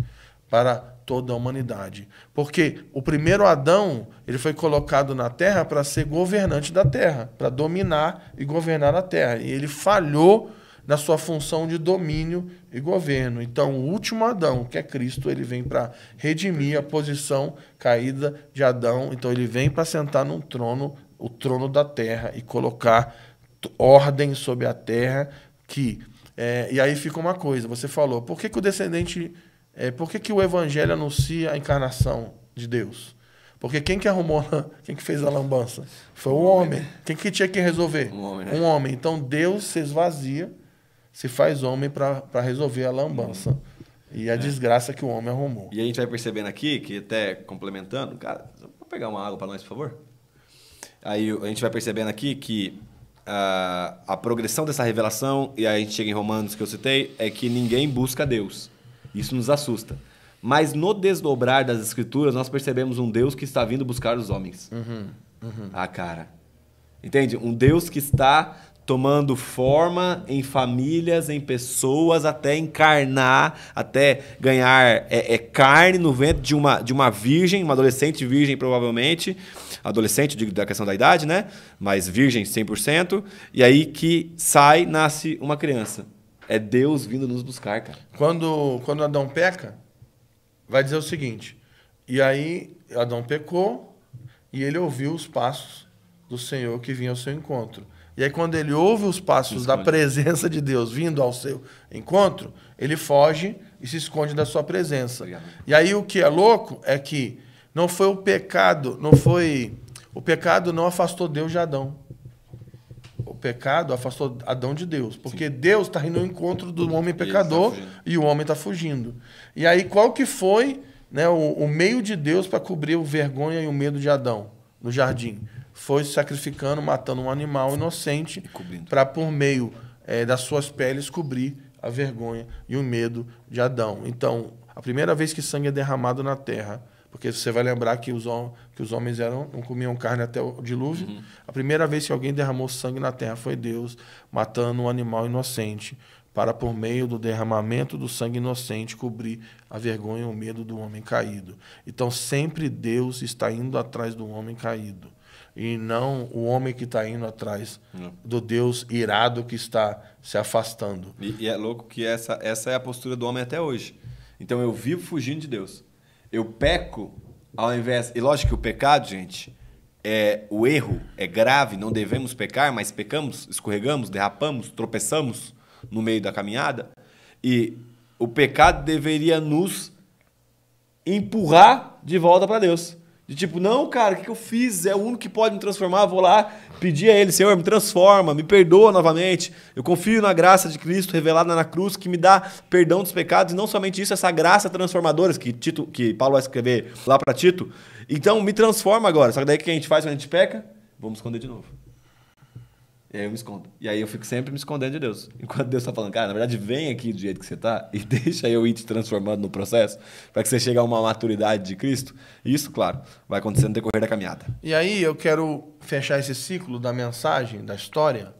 para toda a humanidade. Porque o primeiro Adão, ele foi colocado na terra para ser governante da terra, para dominar e governar a terra. E ele falhou na sua função de domínio e governo. Então, o último Adão, que é Cristo, ele vem para redimir a posição caída de Adão. Então, ele vem para sentar num trono, o trono da terra, e colocar ordem sobre a terra que. É, e aí fica uma coisa, você falou, por que, que o descendente é, por que, que o evangelho anuncia a encarnação de Deus? Porque quem que arrumou, quem que fez a lambança? Foi o homem. Né? Quem que tinha que resolver? Um homem. Né? Um homem. Então Deus se esvazia, se faz homem para resolver a lambança. E a é. desgraça que o homem arrumou. E a gente vai percebendo aqui, que até complementando, cara, vou pegar uma água para nós, por favor. Aí a gente vai percebendo aqui que uh, a progressão dessa revelação, e aí a gente chega em Romanos que eu citei, é que ninguém busca Deus. Isso nos assusta. Mas no desdobrar das escrituras, nós percebemos um Deus que está vindo buscar os homens. Uhum, uhum. Ah, cara. Entende? Um Deus que está tomando forma em famílias, em pessoas, até encarnar, até ganhar é, é, carne no ventre de uma, de uma virgem, uma adolescente virgem, provavelmente. Adolescente, digo, da questão da idade, né? Mas virgem 100%. E aí que sai, nasce uma criança. É Deus vindo nos buscar, cara. Quando, quando Adão peca, vai dizer o seguinte: E aí Adão pecou e ele ouviu os passos do Senhor que vinha ao seu encontro. E aí, quando ele ouve os passos da presença de Deus vindo ao seu encontro, ele foge e se esconde da sua presença. Obrigado. E aí, o que é louco é que não foi o pecado, não foi. O pecado não afastou Deus de Adão pecado afastou Adão de Deus. Porque Sim. Deus está indo ao encontro do homem pecador e o homem está fugindo. E aí, qual que foi né, o, o meio de Deus para cobrir o vergonha e o medo de Adão no jardim? Foi sacrificando, matando um animal inocente para, por meio é, das suas peles, cobrir a vergonha e o medo de Adão. Então, a primeira vez que sangue é derramado na terra porque você vai lembrar que os, que os homens eram, não comiam carne até o dilúvio. Uhum. A primeira vez que alguém derramou sangue na terra foi Deus, matando um animal inocente, para, por meio do derramamento do sangue inocente, cobrir a vergonha e o medo do homem caído. Então, sempre Deus está indo atrás do homem caído. E não o homem que está indo atrás não. do Deus irado que está se afastando. E, e é louco que essa, essa é a postura do homem até hoje. Então, eu vivo fugindo de Deus. Eu peco ao invés. E lógico que o pecado, gente, é o erro é grave, não devemos pecar, mas pecamos, escorregamos, derrapamos, tropeçamos no meio da caminhada. E o pecado deveria nos empurrar de volta para Deus. De tipo, não, cara, o que, que eu fiz? É o único que pode me transformar. Vou lá pedir a Ele, Senhor, me transforma, me perdoa novamente. Eu confio na graça de Cristo revelada na cruz que me dá perdão dos pecados. E não somente isso, essa graça transformadora que, Tito, que Paulo vai escrever lá para Tito. Então, me transforma agora. Só que daí o que a gente faz quando a gente peca? Vamos esconder de novo. E aí eu me escondo. E aí eu fico sempre me escondendo de Deus. Enquanto Deus está falando, cara, na verdade, vem aqui do jeito que você está e deixa eu ir te transformando no processo para que você chegue a uma maturidade de Cristo. Isso, claro, vai acontecer no decorrer da caminhada. E aí eu quero fechar esse ciclo da mensagem, da história,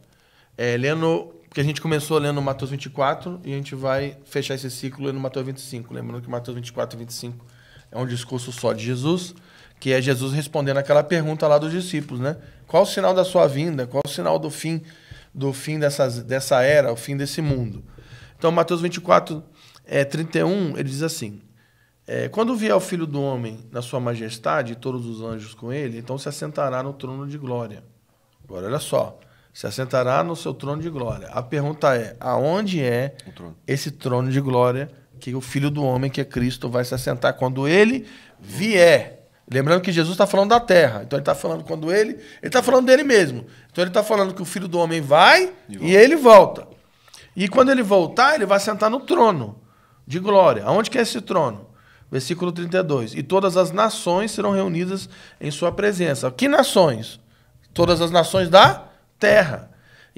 é, lendo... Porque a gente começou lendo Mateus 24 e a gente vai fechar esse ciclo lendo Mateus 25. Lembrando que Mateus 24 e 25 é um discurso só de Jesus que é Jesus respondendo aquela pergunta lá dos discípulos, né? Qual o sinal da sua vinda? Qual o sinal do fim do fim dessas, dessa era, o fim desse mundo? Então, Mateus 24, é, 31, ele diz assim: é, Quando vier o filho do homem na sua majestade e todos os anjos com ele, então se assentará no trono de glória. Agora, olha só: se assentará no seu trono de glória. A pergunta é: aonde é trono. esse trono de glória que o filho do homem, que é Cristo, vai se assentar quando ele vier? Lembrando que Jesus está falando da terra. Então ele está falando quando ele. Ele está falando dele mesmo. Então ele está falando que o filho do homem vai e, e ele volta. E quando ele voltar, ele vai sentar no trono de glória. Aonde que é esse trono? Versículo 32. E todas as nações serão reunidas em sua presença. Que nações? Todas as nações da terra.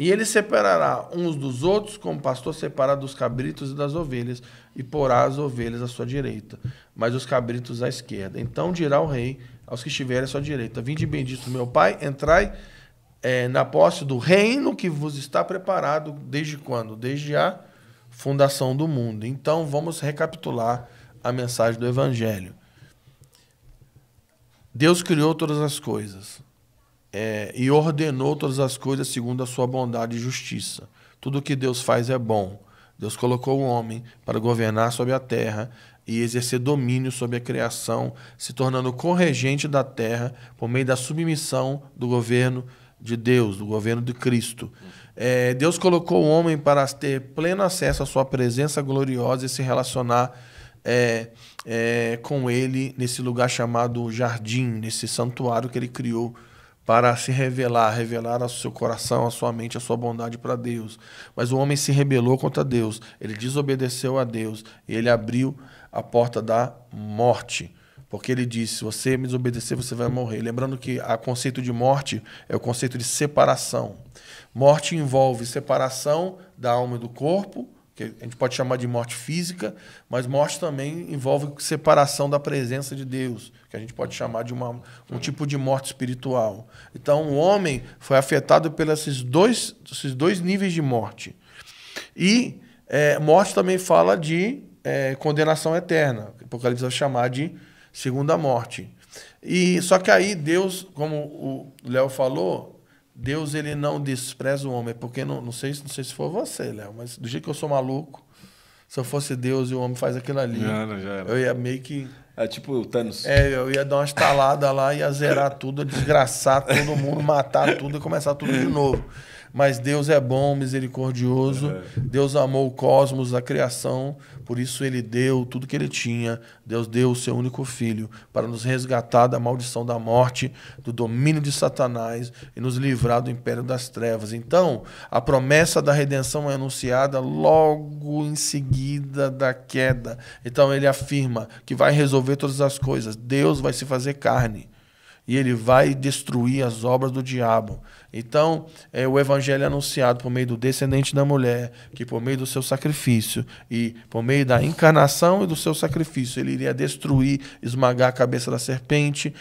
E ele separará uns dos outros, como o pastor separa dos cabritos e das ovelhas, e porá as ovelhas à sua direita, mas os cabritos à esquerda. Então dirá o rei aos que estiverem à sua direita: Vinde bendito meu pai, entrai é, na posse do reino que vos está preparado desde quando? Desde a fundação do mundo. Então vamos recapitular a mensagem do evangelho. Deus criou todas as coisas é, e ordenou todas as coisas segundo a sua bondade e justiça. Tudo o que Deus faz é bom. Deus colocou o homem para governar sobre a terra e exercer domínio sobre a criação, se tornando corregente da terra por meio da submissão do governo de Deus, do governo de Cristo. É, Deus colocou o homem para ter pleno acesso à sua presença gloriosa e se relacionar é, é, com ele nesse lugar chamado jardim, nesse santuário que ele criou para se revelar, revelar o seu coração, a sua mente, a sua bondade para Deus. Mas o homem se rebelou contra Deus, ele desobedeceu a Deus, e ele abriu a porta da morte. Porque ele disse: se você me desobedecer, você vai morrer. Lembrando que o conceito de morte é o conceito de separação. Morte envolve separação da alma e do corpo, que a gente pode chamar de morte física, mas morte também envolve separação da presença de Deus, que a gente pode chamar de uma, um tipo de morte espiritual. Então, o homem foi afetado por esses dois, esses dois níveis de morte. E é, morte também fala de é, condenação eterna, que o Apocalipse vai chamar de segunda morte. E só que aí Deus, como o Léo falou, Deus ele não despreza o homem, é porque não, não sei, não sei se for você, Léo, mas do jeito que eu sou maluco, se eu fosse Deus e o homem faz aquilo ali, já era. eu ia meio que é tipo o Thanos. É, eu ia dar uma estalada lá, ia zerar tudo, desgraçar todo mundo, matar tudo e começar tudo de novo. Mas Deus é bom, misericordioso. É. Deus amou o cosmos, a criação. Por isso ele deu tudo que ele tinha. Deus deu o seu único filho para nos resgatar da maldição da morte, do domínio de Satanás e nos livrar do império das trevas. Então, a promessa da redenção é anunciada logo em seguida da queda. Então ele afirma que vai resolver todas as coisas. Deus vai se fazer carne e ele vai destruir as obras do diabo. Então, é, o evangelho é anunciado por meio do descendente da mulher, que por meio do seu sacrifício e por meio da encarnação e do seu sacrifício, ele iria destruir, esmagar a cabeça da serpente.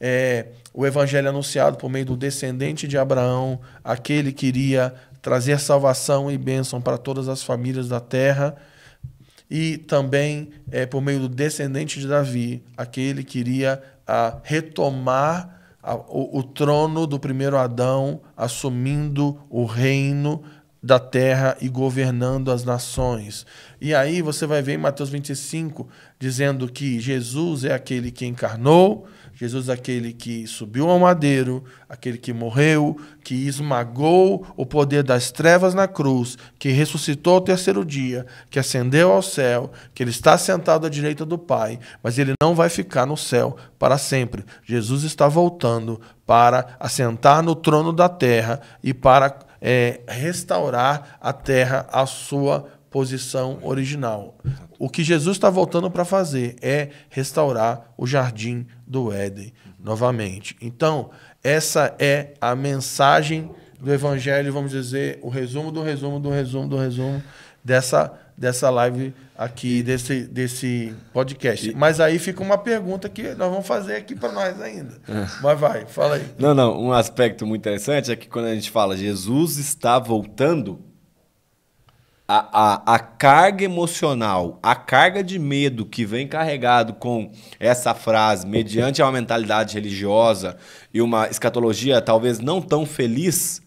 É, o evangelho é anunciado por meio do descendente de Abraão, aquele que iria trazer salvação e bênção para todas as famílias da terra e também é, por meio do descendente de Davi, aquele que iria a retomar a, o, o trono do primeiro Adão, assumindo o reino da terra e governando as nações. E aí você vai ver em Mateus 25 dizendo que Jesus é aquele que encarnou, Jesus, aquele que subiu ao madeiro, aquele que morreu, que esmagou o poder das trevas na cruz, que ressuscitou ao terceiro dia, que ascendeu ao céu, que ele está sentado à direita do Pai, mas ele não vai ficar no céu para sempre. Jesus está voltando para assentar no trono da terra e para é, restaurar a terra à sua posição original. Exato. O que Jesus está voltando para fazer é restaurar o jardim do Éden uhum. novamente. Então, essa é a mensagem do evangelho, vamos dizer, o resumo do resumo do resumo do resumo dessa dessa live aqui, desse, desse podcast. Mas aí fica uma pergunta que nós vamos fazer aqui para nós ainda. É. Mas vai, fala aí. Não, não, um aspecto muito interessante é que quando a gente fala Jesus está voltando, a, a, a, carga emocional, a carga de medo que vem carregado com essa frase, mediante uma mentalidade religiosa e uma escatologia talvez não tão feliz,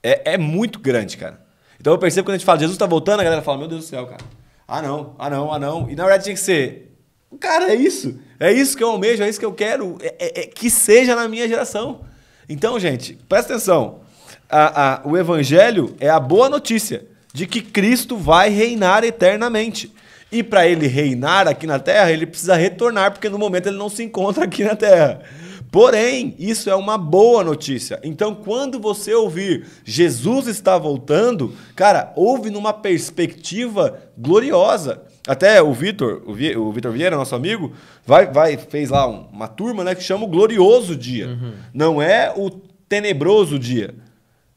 é, é muito grande, cara. Então eu percebo que quando a gente fala Jesus está voltando, a galera fala, meu Deus do céu, cara. Ah não, ah não, ah não. E na verdade tinha que ser, cara, é isso. É isso que eu almejo, é isso que eu quero, é, é, é que seja na minha geração. Então, gente, presta atenção. A, a, o evangelho é a boa notícia de que Cristo vai reinar eternamente. E para ele reinar aqui na terra, ele precisa retornar, porque no momento ele não se encontra aqui na terra. Porém, isso é uma boa notícia. Então, quando você ouvir Jesus está voltando, cara, ouve numa perspectiva gloriosa. Até o Vitor, o Vitor Vieira, nosso amigo, vai, vai fez lá uma turma né, que chama o glorioso dia. Uhum. Não é o tenebroso dia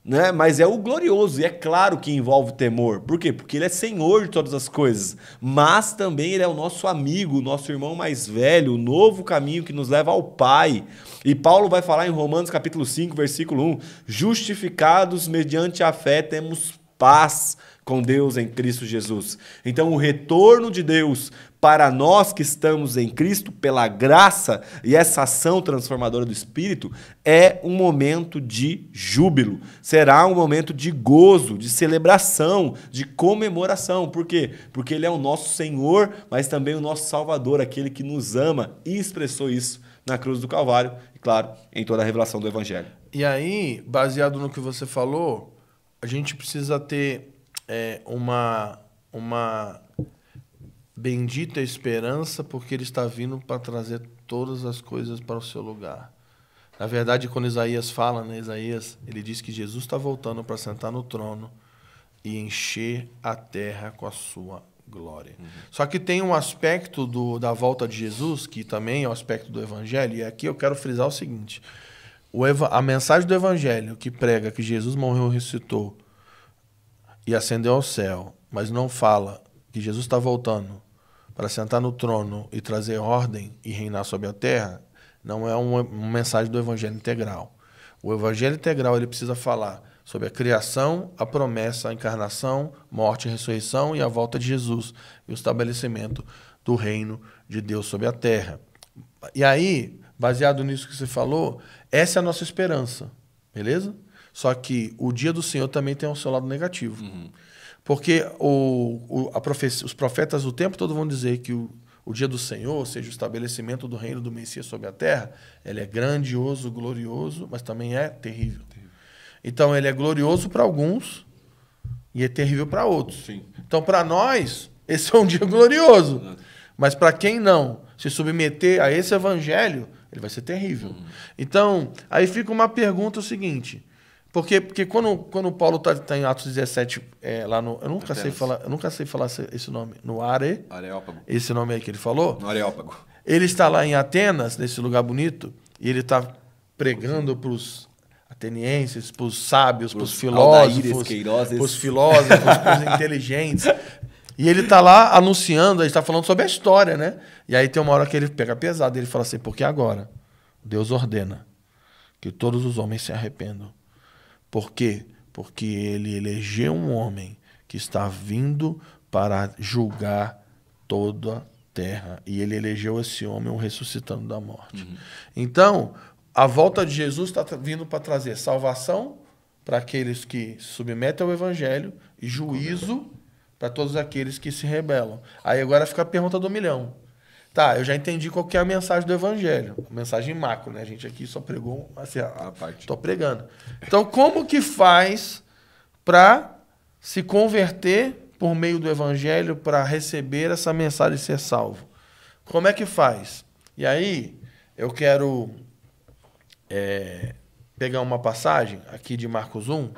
né? Mas é o glorioso, e é claro que envolve temor. Por quê? Porque ele é senhor de todas as coisas, mas também ele é o nosso amigo, o nosso irmão mais velho, o novo caminho que nos leva ao Pai. E Paulo vai falar em Romanos capítulo 5, versículo 1: "Justificados mediante a fé temos paz com Deus em Cristo Jesus. Então, o retorno de Deus para nós que estamos em Cristo pela graça e essa ação transformadora do Espírito é um momento de júbilo. Será um momento de gozo, de celebração, de comemoração. Por quê? Porque ele é o nosso Senhor, mas também o nosso Salvador, aquele que nos ama e expressou isso na cruz do Calvário e, claro, em toda a revelação do Evangelho. E aí, baseado no que você falou, a gente precisa ter é, uma, uma bendita esperança, porque ele está vindo para trazer todas as coisas para o seu lugar. Na verdade, quando Isaías fala, né, Isaías, ele diz que Jesus está voltando para sentar no trono e encher a terra com a sua glória. Uhum. Só que tem um aspecto do, da volta de Jesus, que também é o um aspecto do evangelho, e aqui eu quero frisar o seguinte: o a mensagem do evangelho que prega que Jesus morreu e ressuscitou e ascendeu ao céu, mas não fala que Jesus está voltando para sentar no trono e trazer ordem e reinar sobre a terra, não é uma, uma mensagem do Evangelho integral. O Evangelho integral ele precisa falar sobre a criação, a promessa, a encarnação, morte, a ressurreição e a volta de Jesus e o estabelecimento do reino de Deus sobre a terra. E aí, baseado nisso que você falou, essa é a nossa esperança, beleza? Só que o dia do Senhor também tem o seu lado negativo. Uhum. Porque o, o, profecia, os profetas o tempo todo vão dizer que o, o dia do Senhor, ou seja, o estabelecimento do reino do Messias sobre a terra, ele é grandioso, glorioso, mas também é terrível. terrível. Então, ele é glorioso para alguns e é terrível para outros. Sim. Então, para nós, esse é um dia glorioso. Mas para quem não se submeter a esse evangelho, ele vai ser terrível. Uhum. Então, aí fica uma pergunta o seguinte: porque, porque quando, quando Paulo está tá em Atos 17, é, lá no. Eu nunca, sei falar, eu nunca sei falar esse nome. No Are. Areópago. Esse nome aí que ele falou. No Areópago. Ele está lá em Atenas, nesse lugar bonito, e ele está pregando para os atenienses, para os sábios, para os filósofos. Para os filósofos, para os inteligentes. E ele está lá anunciando, ele está falando sobre a história, né? E aí tem uma hora que ele pega pesado, ele fala assim: porque agora Deus ordena que todos os homens se arrependam por quê? Porque ele elegeu um homem que está vindo para julgar toda a terra. E ele elegeu esse homem o ressuscitando da morte. Uhum. Então, a volta de Jesus está vindo para trazer salvação para aqueles que se submetem ao evangelho e juízo para todos aqueles que se rebelam. Aí agora fica a pergunta do milhão. Tá, eu já entendi qual que é a mensagem do evangelho. A mensagem macro, né? A gente aqui só pregou assim, a, parte. Tô pregando. Então, como que faz para se converter por meio do evangelho para receber essa mensagem e ser salvo? Como é que faz? E aí, eu quero é, pegar uma passagem aqui de Marcos 1,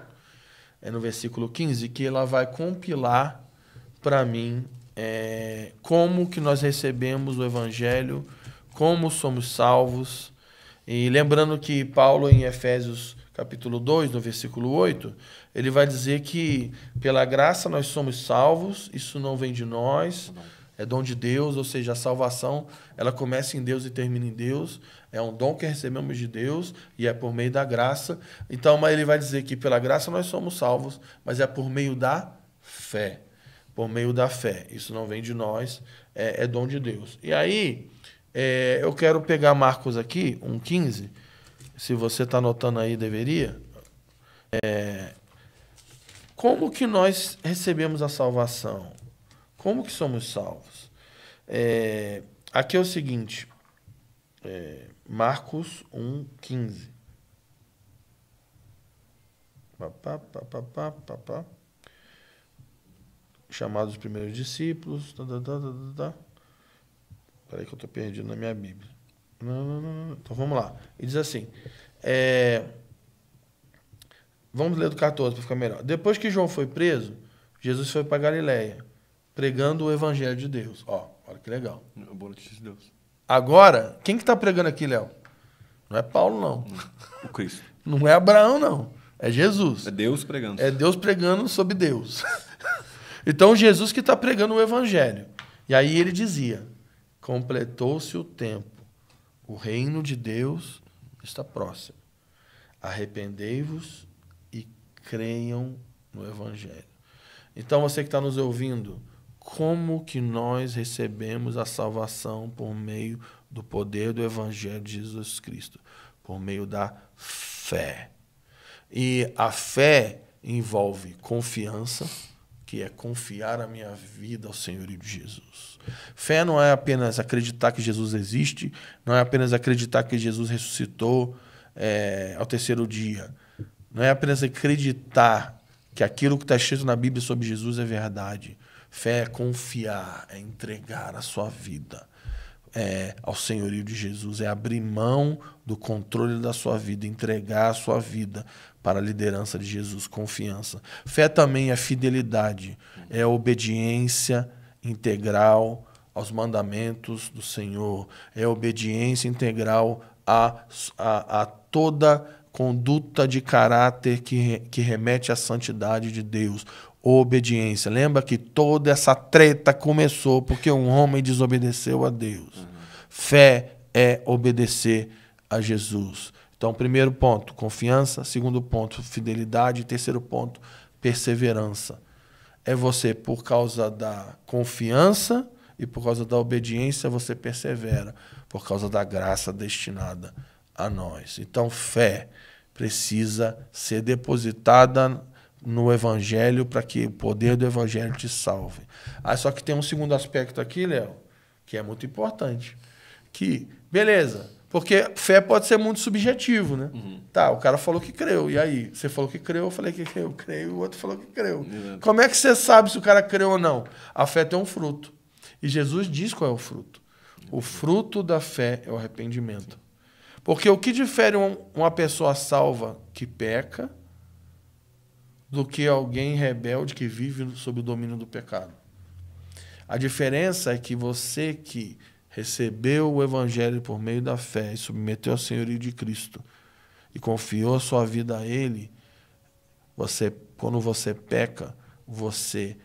é no versículo 15, que ela vai compilar para mim é, como que nós recebemos o Evangelho, como somos salvos. E lembrando que Paulo, em Efésios capítulo 2, no versículo 8, ele vai dizer que pela graça nós somos salvos, isso não vem de nós, é dom de Deus, ou seja, a salvação ela começa em Deus e termina em Deus, é um dom que recebemos de Deus e é por meio da graça. Então, mas ele vai dizer que pela graça nós somos salvos, mas é por meio da fé por meio da fé. Isso não vem de nós, é, é dom de Deus. E aí, é, eu quero pegar Marcos aqui, 1,15. Se você está anotando aí, deveria. É, como que nós recebemos a salvação? Como que somos salvos? É, aqui é o seguinte, é, Marcos 1,15. Pá, pá, pá, pá, pá, pá chamados os primeiros discípulos. Tá, tá, tá, tá, tá. tá. Peraí que eu estou perdido na minha Bíblia. Não, não, não, então vamos lá. E diz assim: é... Vamos ler do 14 para ficar melhor. Depois que João foi preso, Jesus foi para Galiléia, pregando o evangelho de Deus. Ó, olha que legal. A boa notícia de Deus. Agora, quem que está pregando aqui, Léo? Não é Paulo, não. Hum, o Cristo. Não é Abraão, não. É Jesus. É Deus pregando. É Deus pregando sobre Deus. Então, Jesus que está pregando o evangelho. E aí ele dizia: completou-se o tempo, o reino de Deus está próximo. Arrependei-vos e creiam no evangelho. Então, você que está nos ouvindo, como que nós recebemos a salvação por meio do poder do Evangelho de Jesus Cristo, por meio da fé. E a fé envolve confiança, que é confiar a minha vida ao senhorio de Jesus. Fé não é apenas acreditar que Jesus existe, não é apenas acreditar que Jesus ressuscitou é, ao terceiro dia, não é apenas acreditar que aquilo que está escrito na Bíblia sobre Jesus é verdade. Fé é confiar, é entregar a sua vida é, ao senhorio de Jesus, é abrir mão do controle da sua vida, entregar a sua vida para a liderança de Jesus, confiança. Fé também é fidelidade, é obediência integral aos mandamentos do Senhor, é obediência integral a, a, a toda conduta de caráter que, que remete à santidade de Deus. Obediência. Lembra que toda essa treta começou porque um homem desobedeceu a Deus. Uhum. Fé é obedecer a Jesus. Então, primeiro ponto, confiança. Segundo ponto, fidelidade. Terceiro ponto, perseverança. É você, por causa da confiança e por causa da obediência, você persevera, por causa da graça destinada a nós. Então, fé precisa ser depositada no Evangelho para que o poder do Evangelho te salve. Ah, só que tem um segundo aspecto aqui, Léo, que é muito importante. Que, beleza, porque fé pode ser muito subjetivo, né? Uhum. Tá, o cara falou que creu. E aí? Você falou que creu, eu falei que eu creio, o outro falou que creu. Como é que você sabe se o cara creu ou não? A fé tem um fruto. E Jesus diz qual é o fruto. O fruto da fé é o arrependimento. Porque o que difere uma pessoa salva que peca do que alguém rebelde que vive sob o domínio do pecado? A diferença é que você que recebeu o evangelho por meio da fé e submeteu ao senhorio de Cristo e confiou a sua vida a ele, você quando você peca, você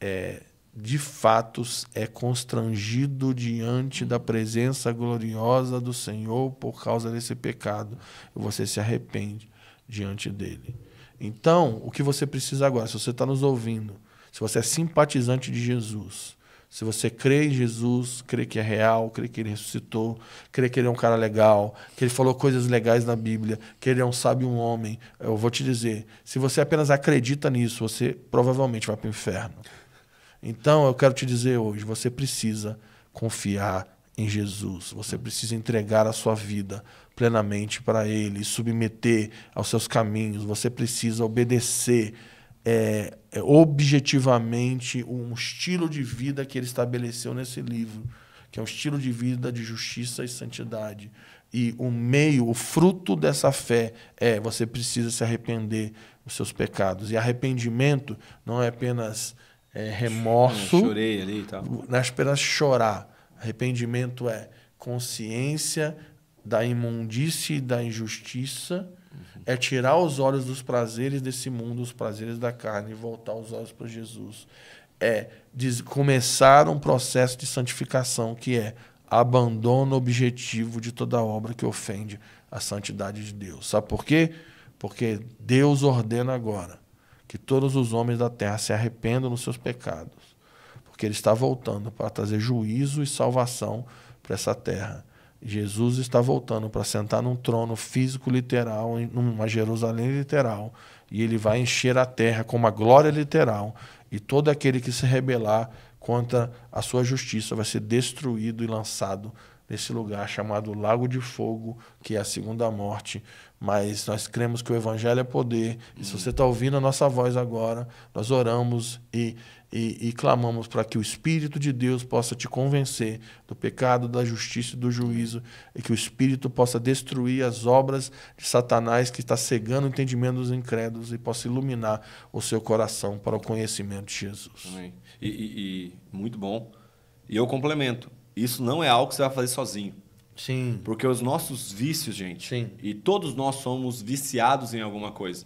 é de fato é constrangido diante da presença gloriosa do Senhor por causa desse pecado, e você se arrepende diante dele. Então, o que você precisa agora, se você está nos ouvindo, se você é simpatizante de Jesus, se você crê em Jesus, crê que é real, crê que ele ressuscitou, crê que ele é um cara legal, que ele falou coisas legais na Bíblia, que ele é um sábio homem, eu vou te dizer, se você apenas acredita nisso, você provavelmente vai para o inferno. Então eu quero te dizer hoje, você precisa confiar em Jesus, você precisa entregar a sua vida plenamente para ele, submeter aos seus caminhos, você precisa obedecer é, é, objetivamente um estilo de vida que ele estabeleceu nesse livro, que é um estilo de vida de justiça e santidade. E o meio, o fruto dessa fé é você precisa se arrepender dos seus pecados. E arrependimento não é apenas é, remorso. Eu chorei ali e tal. Não é apenas chorar. Arrependimento é consciência da imundície e da injustiça Uhum. É tirar os olhos dos prazeres desse mundo, os prazeres da carne, e voltar os olhos para Jesus. É começar um processo de santificação, que é abandono objetivo de toda obra que ofende a santidade de Deus. Sabe por quê? Porque Deus ordena agora que todos os homens da terra se arrependam dos seus pecados, porque Ele está voltando para trazer juízo e salvação para essa terra. Jesus está voltando para sentar num trono físico literal, numa Jerusalém literal, e ele vai encher a terra com uma glória literal, e todo aquele que se rebelar contra a sua justiça vai ser destruído e lançado nesse lugar chamado Lago de Fogo, que é a segunda morte. Mas nós cremos que o Evangelho é poder. E se você está ouvindo a nossa voz agora, nós oramos e e, e, clamamos para que o Espírito de Deus possa te convencer do pecado, da justiça e do juízo, e que o Espírito possa destruir as obras de Satanás que está cegando o entendimento dos incrédulos e possa iluminar o seu coração para o conhecimento de Jesus. Amém. E, e, e muito bom. E eu complemento: isso não é algo que você vai fazer sozinho. Sim. Porque os nossos vícios, gente, Sim. e todos nós somos viciados em alguma coisa.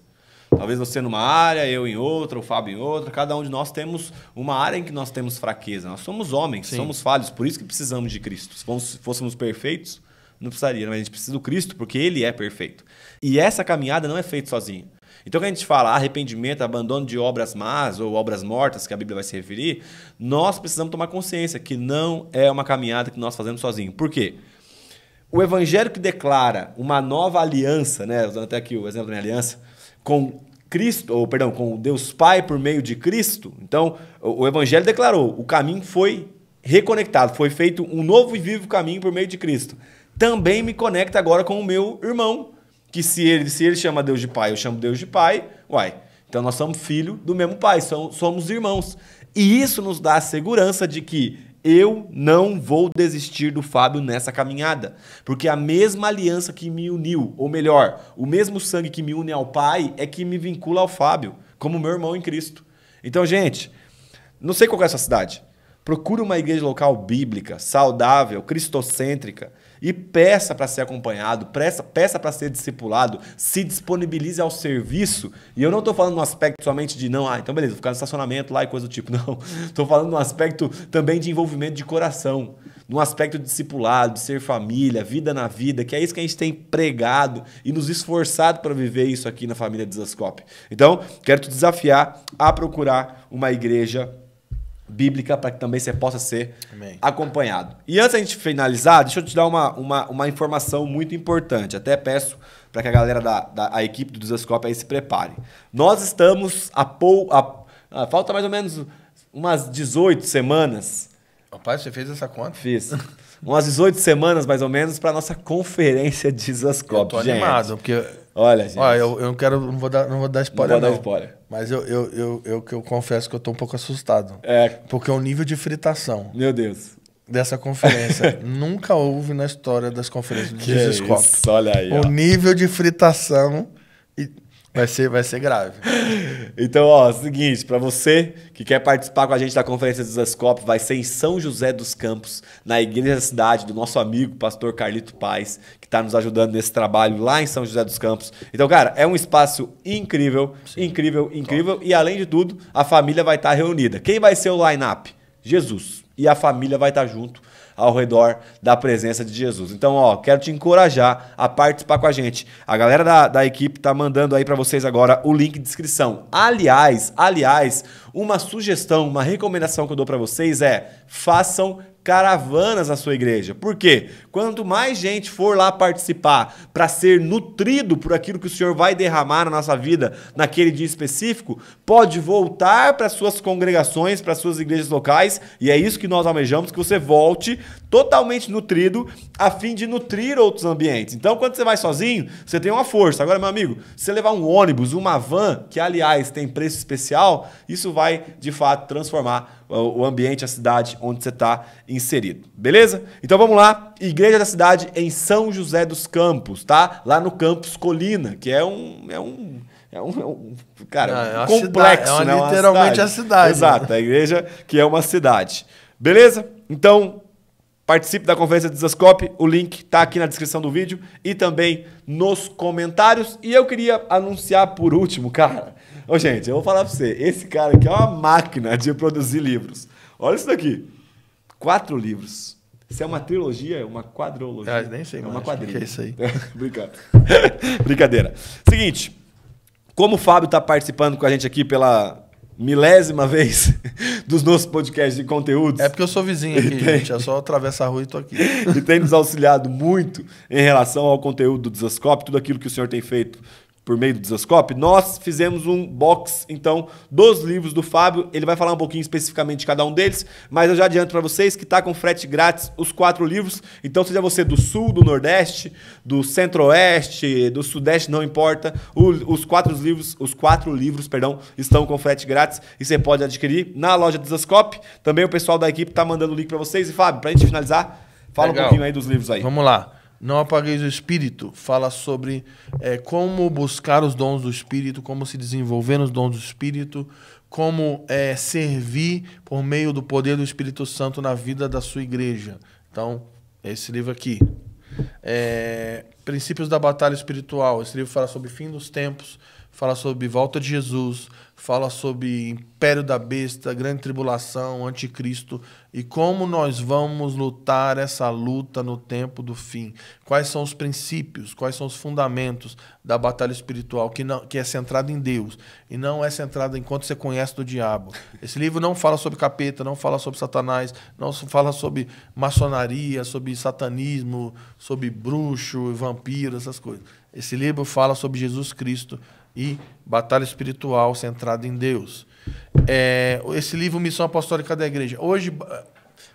Talvez você numa área, eu em outra, o Fábio em outra. Cada um de nós temos uma área em que nós temos fraqueza. Nós somos homens, Sim. somos falhos, por isso que precisamos de Cristo. Se fôssemos perfeitos, não precisaria, mas a gente precisa do Cristo porque ele é perfeito. E essa caminhada não é feita sozinho. Então, quando a gente fala arrependimento, abandono de obras más ou obras mortas, que a Bíblia vai se referir, nós precisamos tomar consciência que não é uma caminhada que nós fazemos sozinho. Por quê? O evangelho que declara uma nova aliança, né? Usando até aqui o exemplo da minha aliança, com Cristo, ou perdão, com Deus Pai por meio de Cristo. Então, o, Evangelho declarou: o caminho foi reconectado, foi feito um novo e vivo caminho por meio de Cristo. Também me conecta agora com o meu irmão, que se ele, se ele chama Deus de Pai, eu chamo Deus de Pai, uai, então nós somos filho do mesmo Pai, somos irmãos. E isso nos dá a segurança de que eu não vou desistir do Fábio nessa caminhada, porque a mesma aliança que me uniu, ou melhor, o mesmo sangue que me une ao Pai é que me vincula ao Fábio, como meu irmão em Cristo. Então, gente, não sei qual é a sua cidade. Procure uma igreja local bíblica, saudável, cristocêntrica, e peça para ser acompanhado, peça, peça para ser discipulado, se disponibilize ao serviço. E eu não estou falando no aspecto somente de não, ah, então beleza, vou ficar no estacionamento lá e coisa do tipo. Não. Estou falando no aspecto também de envolvimento de coração, no aspecto de discipulado, de ser família, vida na vida, que é isso que a gente tem pregado e nos esforçado para viver isso aqui na família Desascope. Então, quero te desafiar a procurar uma igreja bíblica para que também você possa ser Amém. acompanhado. E antes da gente finalizar, deixa eu te dar uma, uma, uma informação muito importante. Até peço para que a galera da, da a equipe do Dosascope aí se prepare. Nós estamos a, pou, a, a falta mais ou menos umas 18 semanas. Rapaz, você fez essa conta? Fiz. umas 18 semanas mais ou menos para nossa conferência de Eu tô animado, porque Olha, gente. Olha, eu, eu não quero. Não vou dar, não vou dar spoiler. Não vou dar spoiler. Mas eu, eu, eu, eu, eu confesso que eu tô um pouco assustado. É. Porque o é nível de fritação. Meu Deus. Dessa conferência. nunca houve na história das conferências de Jesus Olha aí. O ó. nível de fritação. E Vai ser, vai ser grave. então, ó, seguinte, para você que quer participar com a gente da Conferência dos Escopos, vai ser em São José dos Campos, na igreja da cidade do nosso amigo pastor Carlito Paz, que está nos ajudando nesse trabalho lá em São José dos Campos. Então, cara, é um espaço incrível, Sim. incrível, incrível Top. e além de tudo, a família vai estar tá reunida. Quem vai ser o line-up? Jesus. E a família vai estar tá junto ao redor da presença de Jesus. Então, ó, quero te encorajar a participar com a gente. A galera da, da equipe tá mandando aí para vocês agora o link de inscrição. Aliás, aliás, uma sugestão, uma recomendação que eu dou para vocês é façam caravanas à sua igreja. Por quê? Quanto mais gente for lá participar para ser nutrido por aquilo que o Senhor vai derramar na nossa vida naquele dia específico, pode voltar para suas congregações, para suas igrejas locais, e é isso que nós almejamos que você volte totalmente nutrido a fim de nutrir outros ambientes. Então, quando você vai sozinho, você tem uma força. Agora, meu amigo, se você levar um ônibus, uma van, que aliás tem preço especial, isso vai de fato transformar o ambiente, a cidade onde você está inserido. Beleza? Então vamos lá. Igreja da Cidade em São José dos Campos, tá? Lá no Campus Colina, que é um. É um é um, é um cara, não, é um complexo, cidade, é uma, né? Literalmente é a cidade. Né? Exato, né? a igreja que é uma cidade. Beleza? Então, Participe da conferência do Zascope, o link está aqui na descrição do vídeo e também nos comentários. E eu queria anunciar por último, cara. Ô, gente, eu vou falar para você, esse cara aqui é uma máquina de produzir livros. Olha isso daqui. Quatro livros. Isso é uma trilogia, é uma quadrologia. Ah, nem sei, é uma quadrilha. Que que é isso aí. Brincadeira. Seguinte, como o Fábio está participando com a gente aqui pela, milésima vez dos nossos podcasts de conteúdos. É porque eu sou vizinho aqui, tem... gente. É só atravessar a rua e tô aqui. e tem nos auxiliado muito em relação ao conteúdo do Desascope, tudo aquilo que o senhor tem feito por meio do Desascope, nós fizemos um box, então, dos livros do Fábio. Ele vai falar um pouquinho especificamente de cada um deles, mas eu já adianto para vocês que está com frete grátis os quatro livros. Então, seja você do Sul, do Nordeste, do Centro-Oeste, do Sudeste, não importa, o, os quatro livros, os quatro livros, perdão, estão com frete grátis e você pode adquirir na loja Desascope. Também o pessoal da equipe está mandando o link para vocês. E Fábio, a gente finalizar, fala Legal. um pouquinho aí dos livros aí. Vamos lá. Não apagueis o espírito. Fala sobre é, como buscar os dons do espírito, como se desenvolver nos dons do espírito, como é, servir por meio do poder do Espírito Santo na vida da sua igreja. Então, é esse livro aqui. É, Princípios da Batalha Espiritual. Esse livro fala sobre fim dos tempos, fala sobre volta de Jesus, fala sobre império da besta, grande tribulação, anticristo e como nós vamos lutar essa luta no tempo do fim. Quais são os princípios, quais são os fundamentos da batalha espiritual que não que é centrada em Deus e não é centrada enquanto você conhece do diabo. Esse livro não fala sobre capeta, não fala sobre satanás, não fala sobre maçonaria, sobre satanismo, sobre bruxo, vampiro, essas coisas. Esse livro fala sobre Jesus Cristo e Batalha Espiritual Centrada em Deus. É, esse livro, Missão Apostólica da Igreja. Hoje,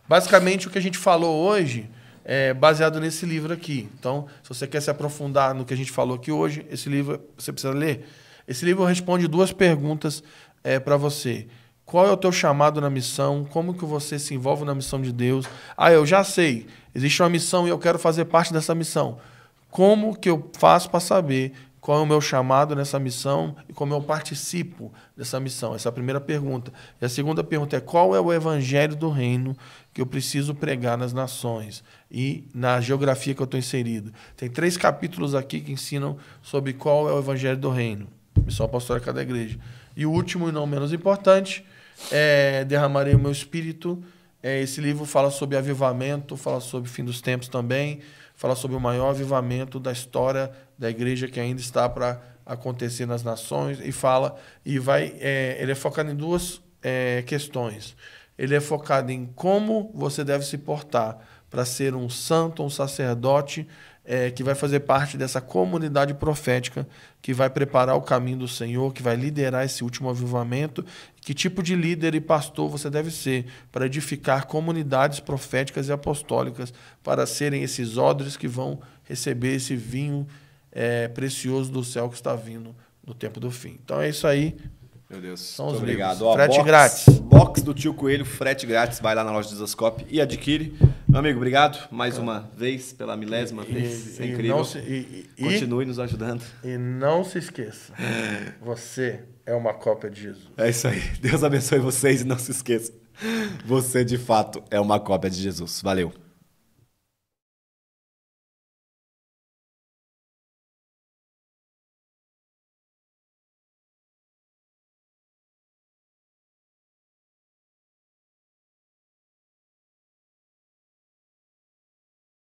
basicamente, o que a gente falou hoje é baseado nesse livro aqui. Então, se você quer se aprofundar no que a gente falou aqui hoje, esse livro você precisa ler. Esse livro responde duas perguntas é, para você. Qual é o teu chamado na missão? Como que você se envolve na missão de Deus? Ah, eu já sei. Existe uma missão e eu quero fazer parte dessa missão. Como que eu faço para saber qual é o meu chamado nessa missão e como eu participo dessa missão? Essa é a primeira pergunta. E a segunda pergunta é qual é o evangelho do reino que eu preciso pregar nas nações e na geografia que eu estou inserido? Tem três capítulos aqui que ensinam sobre qual é o evangelho do reino. Missão apostólica cada igreja. E o último e não menos importante é Derramarei o meu espírito. É, esse livro fala sobre avivamento, fala sobre fim dos tempos também, fala sobre o maior avivamento da história da igreja que ainda está para acontecer nas nações e fala e vai é, ele é focado em duas é, questões ele é focado em como você deve se portar para ser um santo um sacerdote é, que vai fazer parte dessa comunidade profética que vai preparar o caminho do Senhor que vai liderar esse último avivamento que tipo de líder e pastor você deve ser para edificar comunidades proféticas e apostólicas para serem esses odres que vão receber esse vinho é, precioso do céu que está vindo no tempo do fim. Então é isso aí. Meu Deus. São os obrigado. Ó, frete box, grátis. Box do tio Coelho, frete grátis. Vai lá na loja do Zascope e adquire. Meu amigo, obrigado mais uma vez pela milésima e, vez. E, é incrível. Se, e, Continue nos ajudando. E não se esqueça, você é uma cópia de Jesus. É isso aí. Deus abençoe vocês e não se esqueça. Você de fato é uma cópia de Jesus. Valeu.